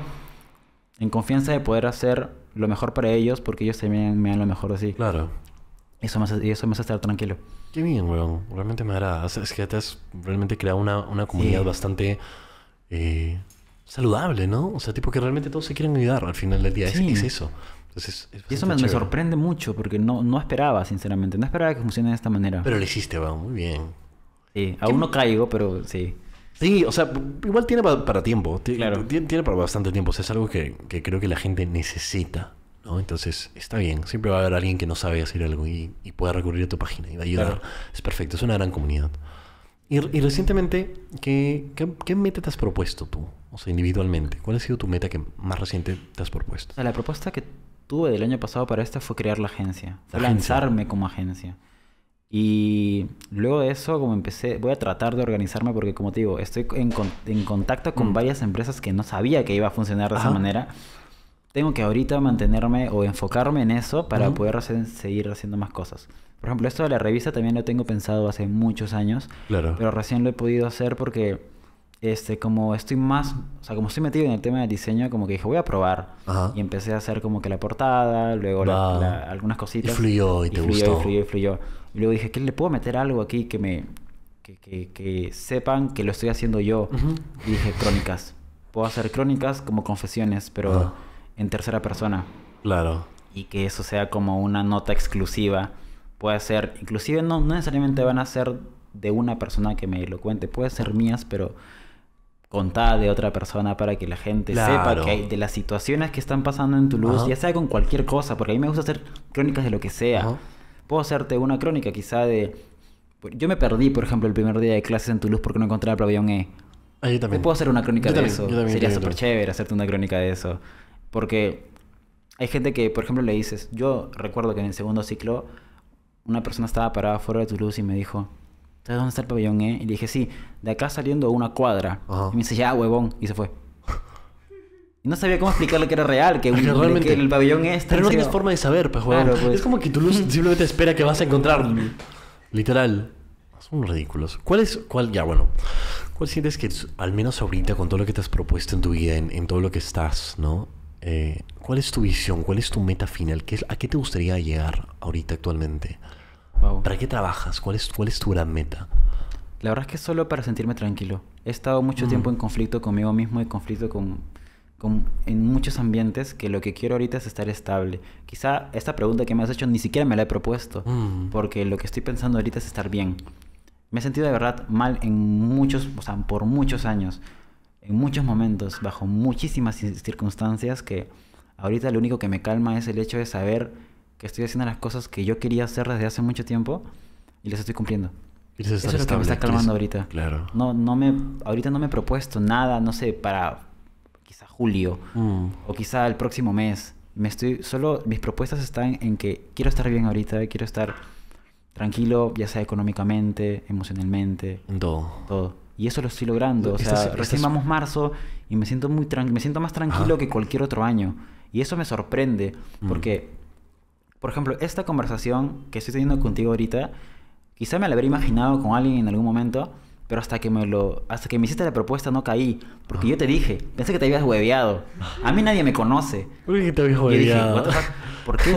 en confianza de poder hacer lo mejor para ellos porque ellos también me dan lo mejor así. Claro. Eso eso me hace estar tranquilo. Qué bien, weón. Realmente me agrada. es que te has realmente creado una, comunidad bastante eh, saludable, ¿no? O sea, tipo que realmente todos se quieren ayudar al final del día. Es, eso. y eso me, sorprende mucho porque no, no esperaba, sinceramente. No esperaba que funcione de esta manera. Pero lo hiciste, weón. Muy bien. Sí, aún no caigo, pero sí. Sí, o sea, igual tiene para, tiempo. Tiene, claro. tiene, para bastante tiempo. O sea, es algo que, que, creo que la gente necesita. ¿no? Entonces, está bien. Siempre va a haber alguien que no sabe hacer algo y, y pueda recurrir a tu página y va a ayudar. Es perfecto. Es una gran comunidad. Y, y recientemente, ¿qué, ¿qué, meta te has propuesto tú? O sea, individualmente. ¿Cuál ha sido tu meta que más reciente te has propuesto? La propuesta que tuve del año pasado para esta fue crear la agencia. lanzarme como agencia. Y luego de eso, como empecé, voy a tratar de organizarme porque, como te digo, estoy en, contacto con mm. varias empresas que no sabía que iba a funcionar de esa manera. Tengo que ahorita mantenerme o enfocarme en eso para poder seguir haciendo más cosas. Por ejemplo, esto de la revista también lo tengo pensado hace muchos años. Claro. Pero recién lo he podido hacer porque este, como estoy más, o sea, como estoy metido en el tema del diseño, como que dije, voy a probar. Y empecé a hacer como que la portada, luego algunas cositas. Y fluyó, y, te gustó. Y fluyó, y fluyó. Y luego dije, ¿qué le puedo meter algo aquí que me, que, sepan que lo estoy haciendo yo? Y dije, crónicas. Puedo hacer crónicas como confesiones, pero en tercera persona. Claro. Y que eso sea como una nota exclusiva. Puede ser, inclusive no, no necesariamente van a ser de una persona que me lo cuente, puede ser mías, pero contada de otra persona para que la gente sepa que de las situaciones que están pasando en Toulouse, ya sea con cualquier cosa, porque a mí me gusta hacer crónicas de lo que sea. Puedo hacerte una crónica quizá de... Yo me perdí, por ejemplo, el primer día de clases en Toulouse porque no encontraba el pabellón E. Ahí yo también. Puedo hacer una crónica de eso. Sería súper chévere hacerte una crónica de eso. Porque hay gente que, por ejemplo, le dices... Yo recuerdo que en el segundo ciclo una persona estaba parada fuera de Toulouse y me dijo... ¿Sabes dónde está el pabellón E? Y le dije, sí de acá saliendo una cuadra. me dice, ya, huevón. Y se fue. no sabía cómo explicarle que era real, que, realmente, el pabellón es... Este, Pero no tienes forma de saber, pues, huevón. Pues. Es como que tú simplemente espera que vas a encontrar. Literal. Son ridículos. ¿Cuál es, cuál, ya bueno, cuál sientes que al menos ahorita con todo lo que te has propuesto en tu vida, en, todo lo que estás, ¿no? Eh, ¿Cuál es tu visión? ¿Cuál es tu meta final? ¿A qué te gustaría llegar ahorita actualmente? ¿Para qué trabajas? ¿Cuál es, ¿Cuál es tu gran meta? La verdad es que solo para sentirme tranquilo. He estado mucho mm. tiempo en conflicto conmigo mismo y conflicto con, en muchos ambientes que lo que quiero ahorita es estar estable. Quizá esta pregunta que me has hecho ni siquiera me la he propuesto, mm. porque lo que estoy pensando ahorita es estar bien. Me he sentido de verdad mal en muchos, o sea, por muchos años, en muchos momentos, bajo muchísimas circunstancias que ahorita lo único que me calma es el hecho de saber que estoy haciendo las cosas que yo quería hacer desde hace mucho tiempo y las estoy cumpliendo. Eso, me está calmando ahorita. Claro. No, no me, ahorita no me he propuesto nada, no sé, para quizá julio mm. o quizá el próximo mes. Me estoy, solo mis propuestas están en que quiero estar bien ahorita, quiero estar tranquilo, ya sea económicamente, emocionalmente. Todo. Todo. Y eso lo estoy logrando. O sea, recién vamos marzo y me siento, muy me siento más tranquilo que cualquier otro año. Y eso me sorprende. Mm. Porque, por ejemplo, esta conversación que estoy teniendo contigo ahorita Quizá me lo hubiera imaginado con alguien en algún momento, pero hasta que me lo hasta que me hiciste la propuesta no caí porque yo te dije pensé que te habías hueveado a mí nadie me conoce ¿Por qué te habías hueveado? ¿por qué,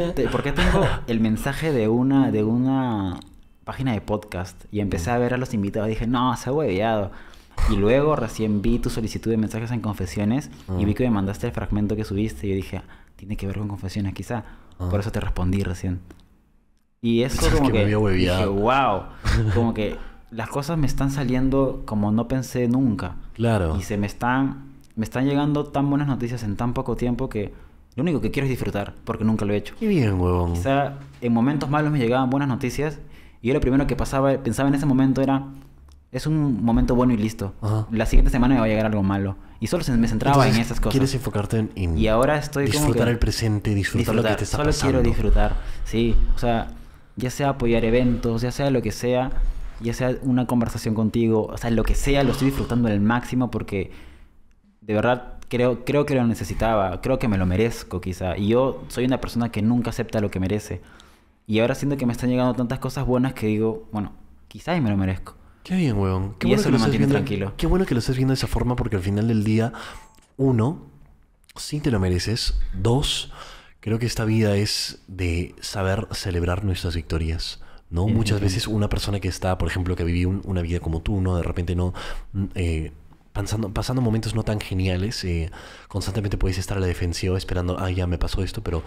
tengo el mensaje de una de una página de podcast y empecé a ver a los invitados dije no se ha hueveado y luego recién vi tu solicitud de mensajes en confesiones y ah. vi que me mandaste el fragmento que subiste y yo dije tiene que ver con confesiones quizá por ah. eso te respondí recién y eso como que, me había dije, wow, como que las cosas me están saliendo como no pensé nunca. Claro. Y se me están me están llegando tan buenas noticias en tan poco tiempo que lo único que quiero es disfrutar, porque nunca lo he hecho. Qué bien, huevón. Quizá en momentos malos me llegaban buenas noticias y yo lo primero que pasaba, pensaba en ese momento era es un momento bueno y listo. La siguiente semana me va a llegar algo malo. Y solo se, me centraba en esas cosas. Quieres enfocarte en, y ahora estoy disfrutar como que, el presente, disfrutar, lo que te está pasando. Solo quiero disfrutar. Sí, o sea, ya sea apoyar eventos, ya sea lo que sea, ya sea una conversación contigo, o sea, lo que sea, lo estoy disfrutando al máximo porque de verdad creo, creo que lo necesitaba, creo que me lo merezco quizá. Y yo soy una persona que nunca acepta lo que merece. Y ahora siento que me están llegando tantas cosas buenas que digo, bueno, quizás me lo merezco. Qué bien, huevón. lo mantiene tranquilo. Qué bueno que lo estés viendo de esa forma porque al final del día, uno, sí te lo mereces. Dos, Creo que esta vida es de saber celebrar nuestras victorias. ¿no? Muchas veces una persona que está, por ejemplo, que ha una vida como tú, ¿no? De repente no... Mm, eh, pasando, momentos no tan geniales, eh, constantemente puedes estar a la defensiva esperando, ah, ya me pasó esto, pero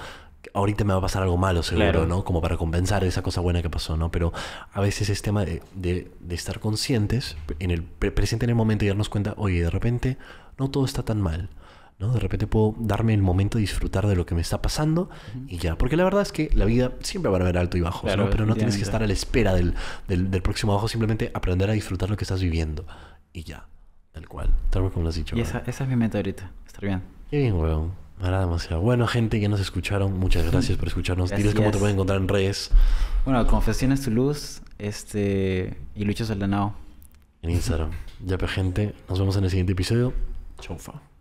ahorita me va a pasar algo malo seguro, ¿no? Como para compensar esa cosa buena que pasó, ¿no? Pero a veces es tema de, estar conscientes, en el presente en el momento y darnos cuenta, oye, de repente no todo está tan mal. ¿no? De repente puedo darme el momento de disfrutar de lo que me está pasando y ya. Porque la verdad es que la vida siempre va a haber alto y bajo Pero no tienes que estar a la espera del, próximo bajo, simplemente aprender a disfrutar lo que estás viviendo y ya. Tal cual, tal cual como lo has dicho. Y esa, es mi meta ahorita, estar bien. Qué bien, weón. nada demasiado. Bueno, gente, que nos escucharon, muchas gracias por escucharnos. Diles cómo te pueden encontrar en redes. Bueno, Confesiones luz este, y al danao En Instagram. ya, gente, nos vemos en el siguiente episodio. Chaufa.